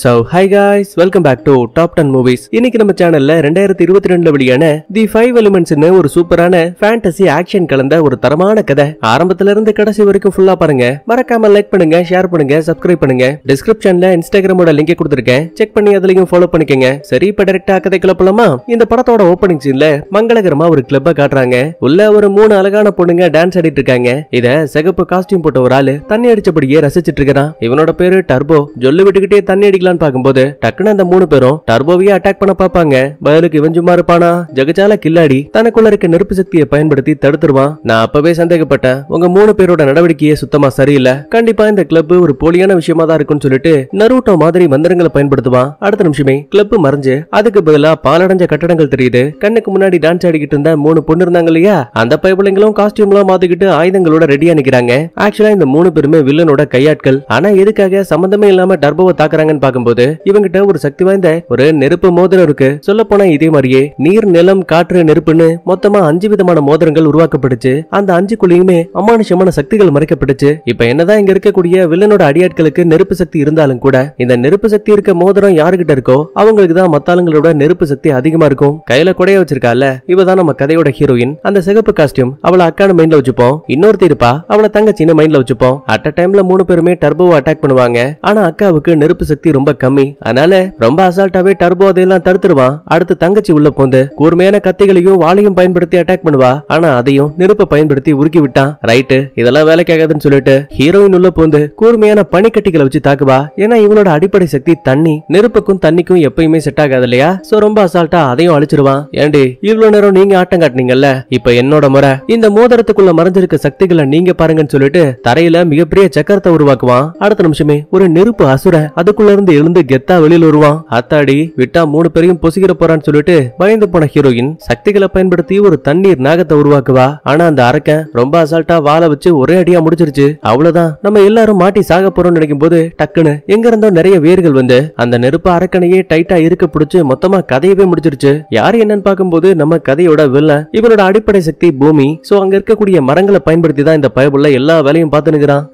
so hi guys welcome back to top ten movies இன்னைக்கு நம்ம சேனல்ல ரெண்டாயிரத்தி இருபத்தி ரெண்டுல வெளியான தி ஃபைவ் எலிமெண்ட்ஸ்னு ஒரு சூப்பரான ஃபேண்டசி ஆக்ஷன் கலந்த ஒரு தரமான கதை ஆரம்பத்துல இருந்து கடைசி வரைக்கும் ஃபுல்லா பாருங்க மறக்காம லைக் பண்ணுங்க ஷேர் பண்ணுங்க சப்ஸ்கிரைப் பண்ணுங்க டிஸ்கிரிப்ஷன்ல இன்ஸ்டாகிராமோட லிங்க் கொடுத்துருக்கேன் செக் பண்ணி அதுலயும் ஃபாலோ பண்ணிக்கங்க சரி இப்ப டைரக்டா கதை கிளப்பலாமா இந்த படத்தோட ஓப்பனிங் சீன்ல மங்களகரமா ஒரு கிளப்ப காட்டுறாங்க உள்ள ஒரு மூணு அழகான பொண்ணுங்க டான்ஸ் ஆடிட்டு இருக்காங்க இத சிகப்பு காஸ்டியூம் போட்ட ஒரு ஆளு தண்ணி அடிச்சபடியே ரசிச்சிட்டு இருக்கிறான் இவனோட பேரு டர்போ ஜொல்லு விட்டுக்கிட்டே தண்ணி அடிக்கலான்னு பார்க்கும்போது டக்குன்னு அந்த மூணு பேரும் டர்போவையே அட்டாக் பண்ண பார்ப்பாங்க பதிலுக்கு இவன் சும்மா இருப்பானா ஜெகஜால கில்லாடி தனக்குள்ள இருக்க நெருப்பு சக்தியை பயன்படுத்தி தடுத்துருவான் நான் அப்பவே சந்தேகப்பட்டேன் உங்க மூணு பேரோட நடவடிக்கையே சுத்தமா சரியில்லை கண்டிப்பா இந்த கிளப் ஒரு போலியான விஷயமா தான் இருக்கும்னு சொல்லிட்டு நரூட்டோ மாதிரி மந்திரங்களை பயன்படுத்துவான் அடுத்த நிமிஷமே கிளப் மறைஞ்சு அதுக்கு பதிலா பாலடைஞ்ச கட்டடங்கள் தெரியுது கண்ணுக்கு முன்னாடி டான்ஸ் ஆடிக்கிட்டு இருந்த மூணு பொண்ணு இருந்தாங்க இல்லையா அந்த பைபிளைங்களும் காஸ்டியூம்லாம் மாத்திக்கிட்டு ஆயுதங்களோட ரெடியா நிக்கிறாங்க ஆக்சுவலா இந்த மூணு பேருமே வில்லனோட கையாட்கள் ஆனா எதுக்காக சம்பந்தமே இல்லாம டர்போவை தாக்குறாங்கன்னு பார்க்கும்போது இவங்கிட்ட ஒரு சக்தி வாய்ந்த ஒரு நெருப்பு மோதிரம் இருக்கு சொல்ல போனா இதே மாதிரியே நீர் நிலம் காற்று நெருப்புன்னு மொத்தமா அஞ்சு விதமான மோதிரங்கள் உருவாக்கப்பட்டுச்சு அந்த குழியுமே அமானுஷமான சக்திகள் மறைக்கப்பட்டுச்சு இப்ப என்னதான் இங்க இருக்கக்கூடிய வில்லனோட அடியாட்களுக்கு நெருப்பு சக்தி இருந்தாலும் கூட இந்த நெருப்பு சக்தி இருக்க மோதிரம் யாருகிட்ட இருக்கோ அவங்களுக்கு தான் மத்தாளங்களோட நெருப்பு சக்தி அதிகமா இருக்கும் கையில குடைய வச்சிருக்கால இவதான் நம்ம கதையோட ஹீரோயின் அந்த சிகப்பு காஸ்டியூம் அவளை அக்கான மைண்ட்ல வச்சுப்போம் இன்னொருத்தி இருப்பா அவளை தங்கச்சின்னு மைண்ட்ல வச்சுப்போம் அட் டைம்ல மூணு பேருமே டர்போவை அட்டாக் பண்ணுவாங்க ஆனா அக்காவுக்கு நெருப்பு சக்தி ரொம்ப கம்மி அதனால ரொம்ப அசால்ட்டாவே டர்போ அதையெல்லாம் தடுத்துருவான் அடுத்து தங்கச்சி உள்ள போந்து கூர்மையான கத்திகளையும் வாளையும் பயன்படுத்தி அட்டாக் பண்ணுவா ஆனா அதையும் நெருப்ப பயன்படுத்தி உருக்கி விட்டான் ரைட்டு இதெல்லாம் கேட்காதுன்னு சொல்லிட்டு ஹீரோயின் உள்ள போந்து கூர்மையான பனிக்கட்டிகளை வச்சு தாக்குவா ஏன்னா இவனோட அடிப்படை சக்தி தண்ணி நெருப்புக்கும் தண்ணிக்கும் எப்பயுமே செட் ஆகாது இல்லையா சோ ரொம்ப அசால்ட்டா அதையும் அழிச்சிருவான் ஏண்டி இவ்வளவு நேரம் நீங்க ஆட்டம் காட்டினீங்கல்ல இப்ப என்னோட முறை இந்த மோதிரத்துக்குள்ள மறைஞ்சிருக்க சக்திகளை நீங்க பாருங்கன்னு சொல்லிட்டு தரையில மிகப்பெரிய சக்கரத்தை உருவாக்குவான் அடுத்த நிமிஷமே ஒரு நெருப்பு அசுர அதுக்குள்ள இருந்து இருந்து எழுந்து கெத்தா வெளியில் வருவான் அத்தாடி விட்டா மூணு பேரையும் பொசுகிற போறான்னு சொல்லிட்டு பயந்து போன ஹீரோயின் சக்திகளை பயன்படுத்தி ஒரு தண்ணீர் நாகத்தை உருவாக்குவா ஆனா அந்த அரக்கன் ரொம்ப அசால்ட்டா வாழ வச்சு ஒரே அடியா முடிச்சிருச்சு அவ்வளவுதான் நம்ம எல்லாரும் மாட்டி சாக போறோம்னு நினைக்கும் போது டக்குன்னு எங்க இருந்தோ நிறைய வேர்கள் வந்து அந்த நெருப்பு அரக்கனையே டைட்டா இருக்க பிடிச்சு மொத்தமா கதையவே முடிச்சிருச்சு யாரு என்னன்னு பார்க்கும்போது நம்ம கதையோட வில்ல இவனோட அடிப்படை சக்தி பூமி சோ அங்க இருக்கக்கூடிய மரங்களை பயன்படுத்தி தான் இந்த பயபுள்ள எல்லா வேலையும் பார்த்து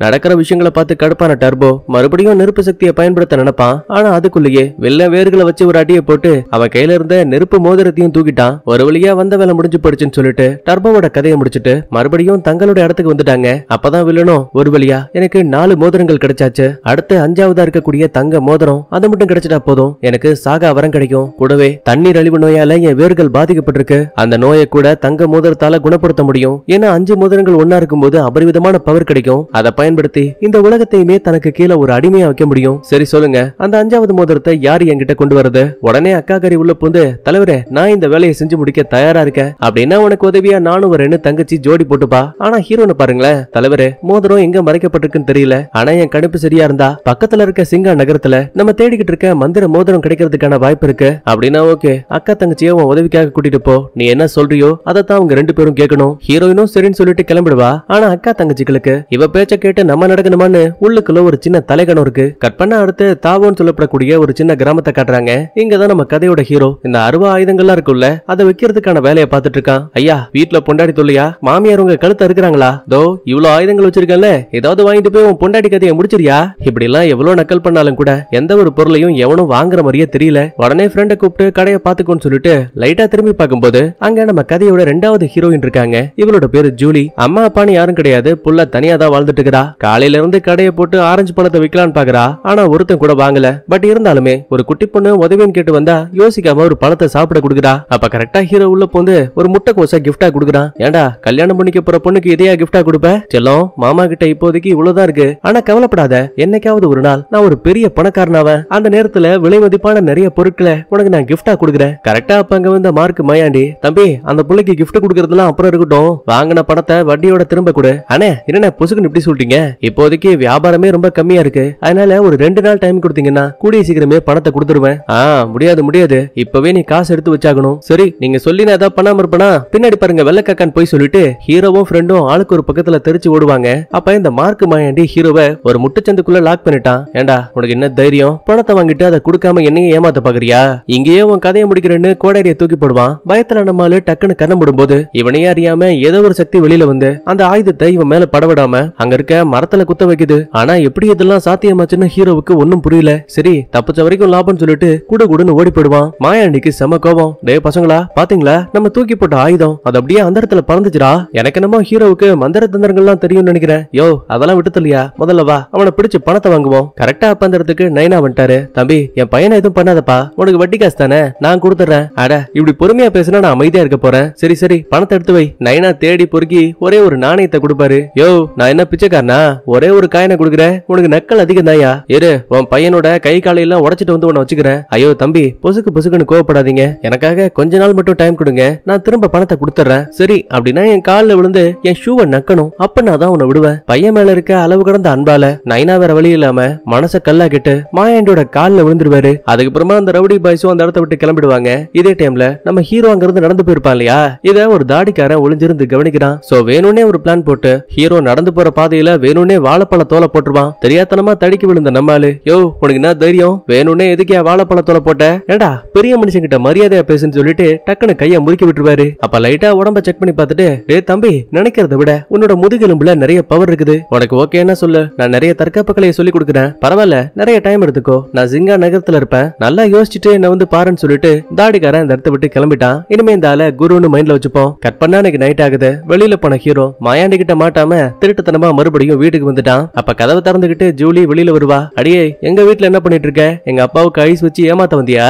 நடக்கிற விஷயங்களை பார்த்து கடுப்பான டர்போ மறுபடியும் நெருப்பு சக்தியை பயன்படுத்த நினைப்பா பார்ப்பான் ஆனா அதுக்குள்ளேயே வெள்ள வேர்களை வச்சு ஒரு அடியை போட்டு அவன் கையில இருந்த நெருப்பு மோதிரத்தையும் தூக்கிட்டான் ஒரு வழியா வந்த வேலை முடிஞ்சு போடுச்சுன்னு சொல்லிட்டு டர்போவோட கதையை முடிச்சுட்டு மறுபடியும் தங்களுடைய இடத்துக்கு வந்துட்டாங்க அப்பதான் வில்லனும் ஒரு வழியா எனக்கு நாலு மோதிரங்கள் கிடைச்சாச்சு அடுத்து அஞ்சாவதா இருக்கக்கூடிய தங்க மோதிரம் அதை மட்டும் கிடைச்சிட்டா போதும் எனக்கு சாக வரம் கிடைக்கும் கூடவே தண்ணீர் அழிவு நோயால என் வேர்கள் பாதிக்கப்பட்டிருக்கு அந்த நோயை கூட தங்க மோதிரத்தால குணப்படுத்த முடியும் ஏன்னா அஞ்சு மோதிரங்கள் ஒன்னா இருக்கும்போது அபரிவிதமான பவர் கிடைக்கும் அதை பயன்படுத்தி இந்த உலகத்தையுமே தனக்கு கீழே ஒரு அடிமையா வைக்க முடியும் சரி சொல்லுங்க அந்த அஞ்சாவது மோதிரத்தை யார் என்கிட்ட கொண்டு வருது உடனே அக்கா கறி உள்ள பூந்து தலைவரே நான் இந்த வேலையை செஞ்சு முடிக்க தயாரா இருக்கேன் அப்படின்னா உனக்கு உதவியா நானும் வரேன்னு தங்கச்சி ஜோடி போட்டுப்பா ஆனா ஹீரோனு பாருங்களேன் தலைவரே மோதிரம் எங்க மறைக்கப்பட்டிருக்குன்னு தெரியல ஆனா என் கடுப்பு சரியா இருந்தா பக்கத்துல இருக்க சிங்கா நகரத்துல நம்ம தேடிக்கிட்டு இருக்க மந்திர மோதிரம் கிடைக்கிறதுக்கான வாய்ப்பு இருக்கு அப்படின்னா ஓகே அக்கா தங்கச்சியை உன் உதவிக்காக கூட்டிட்டு போ நீ என்ன சொல்றியோ அதைத்தான் அவங்க ரெண்டு பேரும் கேட்கணும் ஹீரோயினும் சரின்னு சொல்லிட்டு கிளம்பிடுவா ஆனா அக்கா தங்கச்சிகளுக்கு இவ பேச்ச கேட்டு நம்ம நடக்கணுமான்னு உள்ளுக்குள்ள ஒரு சின்ன தலைகணம் இருக்கு கட் பண்ண அடுத்து தா லாகோன்னு சொல்லப்படக்கூடிய ஒரு சின்ன கிராமத்தை காட்டுறாங்க இங்க தான் நம்ம கதையோட ஹீரோ இந்த அருவா ஆயுதங்கள்லாம் இருக்குல்ல அதை வைக்கிறதுக்கான வேலையை பார்த்துட்டு இருக்கான் ஐயா வீட்டுல பொண்டாடி தொல்லையா மாமியார் உங்க கழுத்த இருக்கிறாங்களா தோ இவ்வளவு ஆயுதங்கள் வச்சிருக்கல ஏதாவது வாங்கிட்டு போய் உன் பொண்டாடி கதையை முடிச்சிருயா இப்படி எல்லாம் எவ்வளவு நக்கல் பண்ணாலும் கூட எந்த ஒரு பொருளையும் எவனும் வாங்குற மாதிரியே தெரியல உடனே ஃப்ரெண்டை கூப்பிட்டு கடையை பாத்துக்கோன்னு சொல்லிட்டு லைட்டா திரும்பி பார்க்கும்போது அங்க நம்ம கதையோட ரெண்டாவது ஹீரோயின் இருக்காங்க இவளோட பேரு ஜூலி அம்மா அப்பான்னு யாரும் கிடையாது புள்ள தனியா தான் வாழ்ந்துட்டு இருக்கிறா காலையில இருந்து கடையை போட்டு ஆரஞ்சு பழத்தை விற்கலான்னு பாக்குறா ஆனா ஒருத்தன் கூட வாங்கல பட் இருந்தாலுமே ஒரு குட்டி பொண்ணு உதவின்னு கேட்டு வந்தா யோசிக்காம ஒரு பழத்தை சாப்பிட குடுக்குறா அப்ப கரெக்டா ஹீரோ உள்ள போந்து ஒரு முட்டைக்கோசை கிஃப்டா குடுக்குறான் ஏண்டா கல்யாணம் பண்ணிக்க போற பொண்ணுக்கு இதையா கிஃப்டா கொடுப்ப செல்லம் மாமா கிட்ட இப்போதைக்கு இவ்வளவுதான் இருக்கு ஆனா கவலைப்படாத என்னைக்காவது ஒரு நாள் நான் ஒரு பெரிய பணக்காரனாவ அந்த நேரத்துல விலை மதிப்பான நிறைய பொருட்களை உனக்கு நான் கிஃப்டா குடுக்குறேன் கரெக்டா அப்ப அங்க வந்த மார்க் மயாண்டி தம்பி அந்த பிள்ளைக்கு கிஃப்ட் கொடுக்கறதுலாம் அப்புறம் இருக்கட்டும் வாங்கின பணத்தை வட்டியோட திரும்ப கொடு அண்ணே என்ன புசுக்குன்னு இப்படி சொல்லிட்டீங்க இப்போதைக்கு வியாபாரமே ரொம்ப கம்மியா இருக்கு அதனால ஒரு ரெண்டு நாள் டைம் கொடு கொடுத்தீங்கன்னா கூடிய சீக்கிரமே பணத்தை கொடுத்துருவேன் ஆ முடியாது முடியாது இப்பவே நீ காசு எடுத்து வச்சாகணும் சரி நீங்க சொல்லினா ஏதாவது பண்ணாம இருப்பனா பின்னாடி பாருங்க வெள்ளக்காக்கான் போய் சொல்லிட்டு ஹீரோவும் ஃப்ரெண்டும் ஆளுக்கு ஒரு பக்கத்துல தெரிச்சு ஓடுவாங்க அப்ப இந்த மார்க் மாயாண்டி ஹீரோவை ஒரு முட்டுச்சந்துக்குள்ள லாக் பண்ணிட்டான் ஏண்டா உனக்கு என்ன தைரியம் பணத்தை வாங்கிட்டு அதை கொடுக்காம என்னையும் ஏமாத்த பாக்குறியா இங்கேயே உன் கதையை முடிக்கிறேன்னு கோடாரியை தூக்கி போடுவான் பயத்துல நம்மளால டக்குன்னு கண்ண முடும்போது இவனையே அறியாம ஏதோ ஒரு சக்தி வெளியில வந்து அந்த ஆயுதத்தை இவன் மேல படவிடாம அங்க இருக்க மரத்துல குத்த வைக்குது ஆனா எப்படி இதெல்லாம் சாத்தியமாச்சுன்னு ஹீரோவுக்கு ஒன்னும் புரியல முடியல சரி தப்பிச்ச வரைக்கும் லாபம் சொல்லிட்டு கூட குடுன்னு ஓடி போடுவான் மாயாண்டிக்கு செம கோபம் டே பசங்களா பாத்தீங்களா நம்ம தூக்கி போட்ட ஆயுதம் அது அப்படியே அந்த இடத்துல பறந்துச்சுடா எனக்கு என்னமோ ஹீரோவுக்கு மந்திர தந்திரங்கள்லாம் தெரியும்னு நினைக்கிறேன் யோ அதெல்லாம் விட்டு இல்லையா முதல்ல வா அவனை பிடிச்சு பணத்தை வாங்குவோம் கரெக்டா அப்பந்தரத்துக்கு நைனா வந்துட்டாரு தம்பி என் பையனை எதுவும் பண்ணாதப்பா உனக்கு வட்டி காசு தானே நான் கொடுத்துறேன் அட இப்படி பொறுமையா பேசுனா நான் அமைதியா இருக்க போறேன் சரி சரி பணத்தை எடுத்து வை நைனா தேடி பொறுக்கி ஒரே ஒரு நாணயத்தை கொடுப்பாரு யோ நான் என்ன பிச்சைக்காரனா ஒரே ஒரு காயினை கொடுக்குறேன் உனக்கு நக்கல் அதிகம் தாயா இரு உன் பையன் மச்சானோட கை காலையெல்லாம் உடச்சிட்டு வந்து உன்ன வச்சுக்கிறேன் ஐயோ தம்பி பொசுக்கு பொசுக்குன்னு கோவப்படாதீங்க எனக்காக கொஞ்ச நாள் மட்டும் டைம் கொடுங்க நான் திரும்ப பணத்தை கொடுத்துட்றேன் சரி அப்படின்னா என் காலில் விழுந்து என் ஷூவை நக்கணும் அப்ப நான் தான் உன்னை விடுவேன் பையன் மேல இருக்க அளவு கடந்த அன்பால நைனா வேற வழி இல்லாம மனச கல்லாக்கிட்டு மாயாண்டியோட காலில் விழுந்துருவாரு அதுக்கப்புறமா அந்த ரவுடி பாய்ஸும் அந்த இடத்த விட்டு கிளம்பிடுவாங்க இதே டைம்ல நம்ம ஹீரோ அங்கிருந்து நடந்து போயிருப்பா இல்லையா இத ஒரு தாடிக்காரன் ஒளிஞ்சிருந்து கவனிக்கிறான் சோ வேணும்னே ஒரு பிளான் போட்டு ஹீரோ நடந்து போற பாதையில வேணும்னே வாழைப்பழ தோலை போட்டுருவான் தெரியாதனமா தடிக்கு விழுந்த நம்மாலு யோ உனக்கு என்ன தைரியம் வேணும்னே எதுக்கே வாழைப்பழத்தோல போட்ட ஏண்டா பெரிய மனுஷன் கிட்ட மரியாதையா பேசுன்னு சொல்லிட்டு டக்குனு கையை முறுக்கி விட்டுருவாரு அப்ப லைட்டா உடம்ப செக் பண்ணி பார்த்துட்டு டே தம்பி நினைக்கிறத விட உன்னோட முதுகெலும்புல நிறைய பவர் இருக்குது உனக்கு ஓகேன்னா சொல்லு நான் நிறைய தற்காப்பு கலையை சொல்லி கொடுக்குறேன் பரவாயில்ல நிறைய டைம் எடுத்துக்கோ நான் ஜிங்கா நகரத்துல இருப்பேன் நல்லா யோசிச்சுட்டு என்ன வந்து பாருன்னு சொல்லிட்டு தாடிக்காரன் இந்த இடத்த விட்டு கிளம்பிட்டான் இனிமே இந்த ஆளை குருன்னு மைண்ட்ல வச்சுப்போம் கட் பண்ணா இன்னைக்கு நைட் ஆகுது வெளியில போன ஹீரோ மாயாண்டி கிட்ட மாட்டாம திருட்டுத்தனமா மறுபடியும் வீட்டுக்கு வந்துட்டான் அப்ப கதவை திறந்துகிட்டு ஜூலி வெளியில வருவா அடியே எங்க வீட்டு வீட்டுல என்ன பண்ணிட்டு இருக்க எங்க அப்பாவுக்கு ஐஸ் வச்சு ஏமாத்த வந்தியா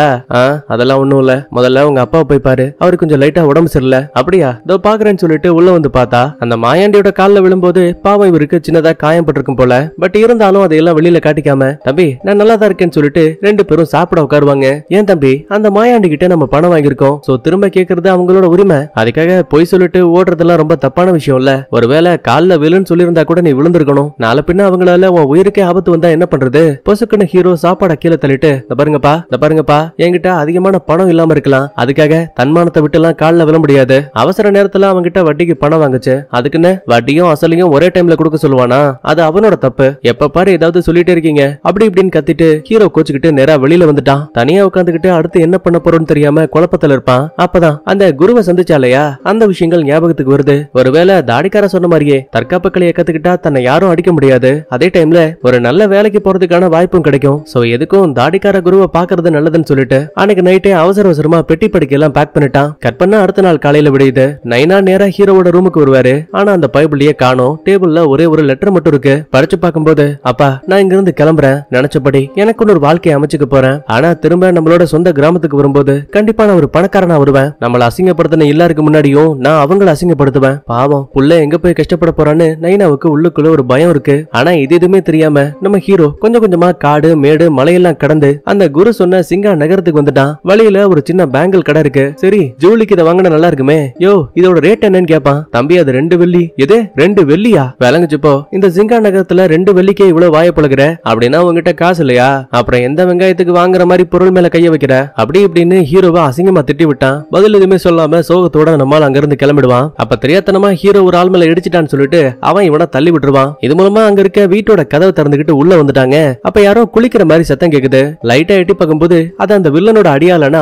அதெல்லாம் ஒண்ணும் இல்ல முதல்ல உங்க அப்பாவை போய் பாரு அவரு கொஞ்சம் லைட்டா உடம்பு சரியில்ல அப்படியா இதோ பாக்குறேன்னு சொல்லிட்டு உள்ள வந்து பார்த்தா அந்த மாயாண்டியோட காலில் விழும்போது பாவம் இவருக்கு சின்னதா காயப்பட்டிருக்கும் போல பட் இருந்தாலும் அதையெல்லாம் வெளியில காட்டிக்காம தம்பி நான் நல்லா தான் இருக்கேன்னு சொல்லிட்டு ரெண்டு பேரும் சாப்பிட உட்காருவாங்க ஏன் தம்பி அந்த மாயாண்டி கிட்ட நம்ம பணம் வாங்கியிருக்கோம் சோ திரும்ப கேக்குறது அவங்களோட உரிமை அதுக்காக பொய் சொல்லிட்டு ஓடுறதெல்லாம் ரொம்ப தப்பான விஷயம் இல்ல ஒருவேளை காலில் விழுன்னு சொல்லியிருந்தா கூட நீ விழுந்திருக்கணும் நாளை பின்ன அவங்களால உன் உயிருக்கே ஆபத்து வந்தா என்ன பண்றது பொசுக்குன்னு அப்படின்னு ஹீரோ சாப்பாடை கீழே தள்ளிட்டு பாருங்கப்பா இந்த பாருங்கப்பா என்கிட்ட அதிகமான பணம் இல்லாம இருக்கலாம் அதுக்காக தன்மானத்தை விட்டு எல்லாம் காலில் விழ முடியாது அவசர நேரத்துல அவங்க கிட்ட வட்டிக்கு பணம் வாங்குச்சு அதுக்குன்னு வட்டியும் அசலையும் ஒரே டைம்ல கொடுக்க சொல்லுவானா அது அவனோட தப்பு எப்ப பாரு ஏதாவது சொல்லிட்டே இருக்கீங்க அப்படி இப்படின்னு கத்திட்டு ஹீரோ கோச்சுக்கிட்டு நேரா வெளியில வந்துட்டான் தனியா உட்காந்துக்கிட்டு அடுத்து என்ன பண்ண போறோம்னு தெரியாம குழப்பத்துல இருப்பான் அப்பதான் அந்த குருவை சந்திச்சாலையா அந்த விஷயங்கள் ஞாபகத்துக்கு வருது ஒருவேளை தாடிக்கார சொன்ன மாதிரியே தற்காப்பு கலையை கத்துக்கிட்டா தன்னை யாரும் அடிக்க முடியாது அதே டைம்ல ஒரு நல்ல வேலைக்கு போறதுக்கான வாய்ப்பும் கிடைக்கும் கிடைக்கும் சோ எதுக்கும் தாடிக்கார குருவை பாக்குறது நல்லதுன்னு சொல்லிட்டு அன்னைக்கு நைட்டே அவசர அவசரமா பெட்டி எல்லாம் பேக் பண்ணிட்டான் கட் பண்ண அடுத்த நாள் காலையில விடியுது நைனா நேரா ஹீரோவோட ரூமுக்கு வருவாரு ஆனா அந்த பைபிளையே காணும் டேபிள்ல ஒரே ஒரு லெட்டர் மட்டும் இருக்கு படிச்சு பார்க்கும்போது அப்பா நான் இங்க இருந்து கிளம்புறேன் நினைச்சபடி எனக்கு ஒரு வாழ்க்கையை அமைச்சுக்க போறேன் ஆனா திரும்ப நம்மளோட சொந்த கிராமத்துக்கு வரும்போது கண்டிப்பா நான் ஒரு பணக்காரனா வருவேன் நம்மள அசிங்கப்படுத்தின எல்லாருக்கு முன்னாடியும் நான் அவங்கள அசிங்கப்படுத்துவேன் பாவம் புள்ள எங்க போய் கஷ்டப்பட போறான்னு நைனாவுக்கு உள்ளுக்குள்ள ஒரு பயம் இருக்கு ஆனா இது எதுவுமே தெரியாம நம்ம ஹீரோ கொஞ்சம் கொஞ்சமா காடு காடு மேடு மலையெல்லாம் கடந்து அந்த குரு சொன்ன சிங்கா நகரத்துக்கு வந்துட்டான் வழியில ஒரு சின்ன பேங்கல் கடை இருக்கு சரி ஜூலிக்கு இதை வாங்கின நல்லா இருக்குமே யோ இதோட ரேட் என்னன்னு கேப்பான் தம்பி அது ரெண்டு வெள்ளி எதே ரெண்டு வெள்ளியா விளங்குச்சுப்போ இந்த சிங்கா நகரத்துல ரெண்டு வெள்ளிக்கே இவ்வளவு வாய பழகுற அப்படின்னா உங்ககிட்ட காசு இல்லையா அப்புறம் எந்த வெங்காயத்துக்கு வாங்குற மாதிரி பொருள் மேல கைய வைக்கிற அப்படி இப்படின்னு ஹீரோவை அசிங்கமா திட்டி விட்டான் பதில் எதுவுமே சொல்லாம சோகத்தோட நம்மால் அங்கிருந்து கிளம்பிடுவான் அப்ப தெரியாதனமா ஹீரோ ஒரு ஆள் மேல இடிச்சிட்டான்னு சொல்லிட்டு அவன் இவனை தள்ளி விட்டுருவான் இது மூலமா அங்க இருக்க வீட்டோட கதவை திறந்துகிட்டு உள்ள வந்துட்டாங்க அப்ப யாரோ குளிக்கிற மாதிரி சத்தம் கேக்குது லைட்டா எட்டி பார்க்கும்போது அது அந்த வில்லனோட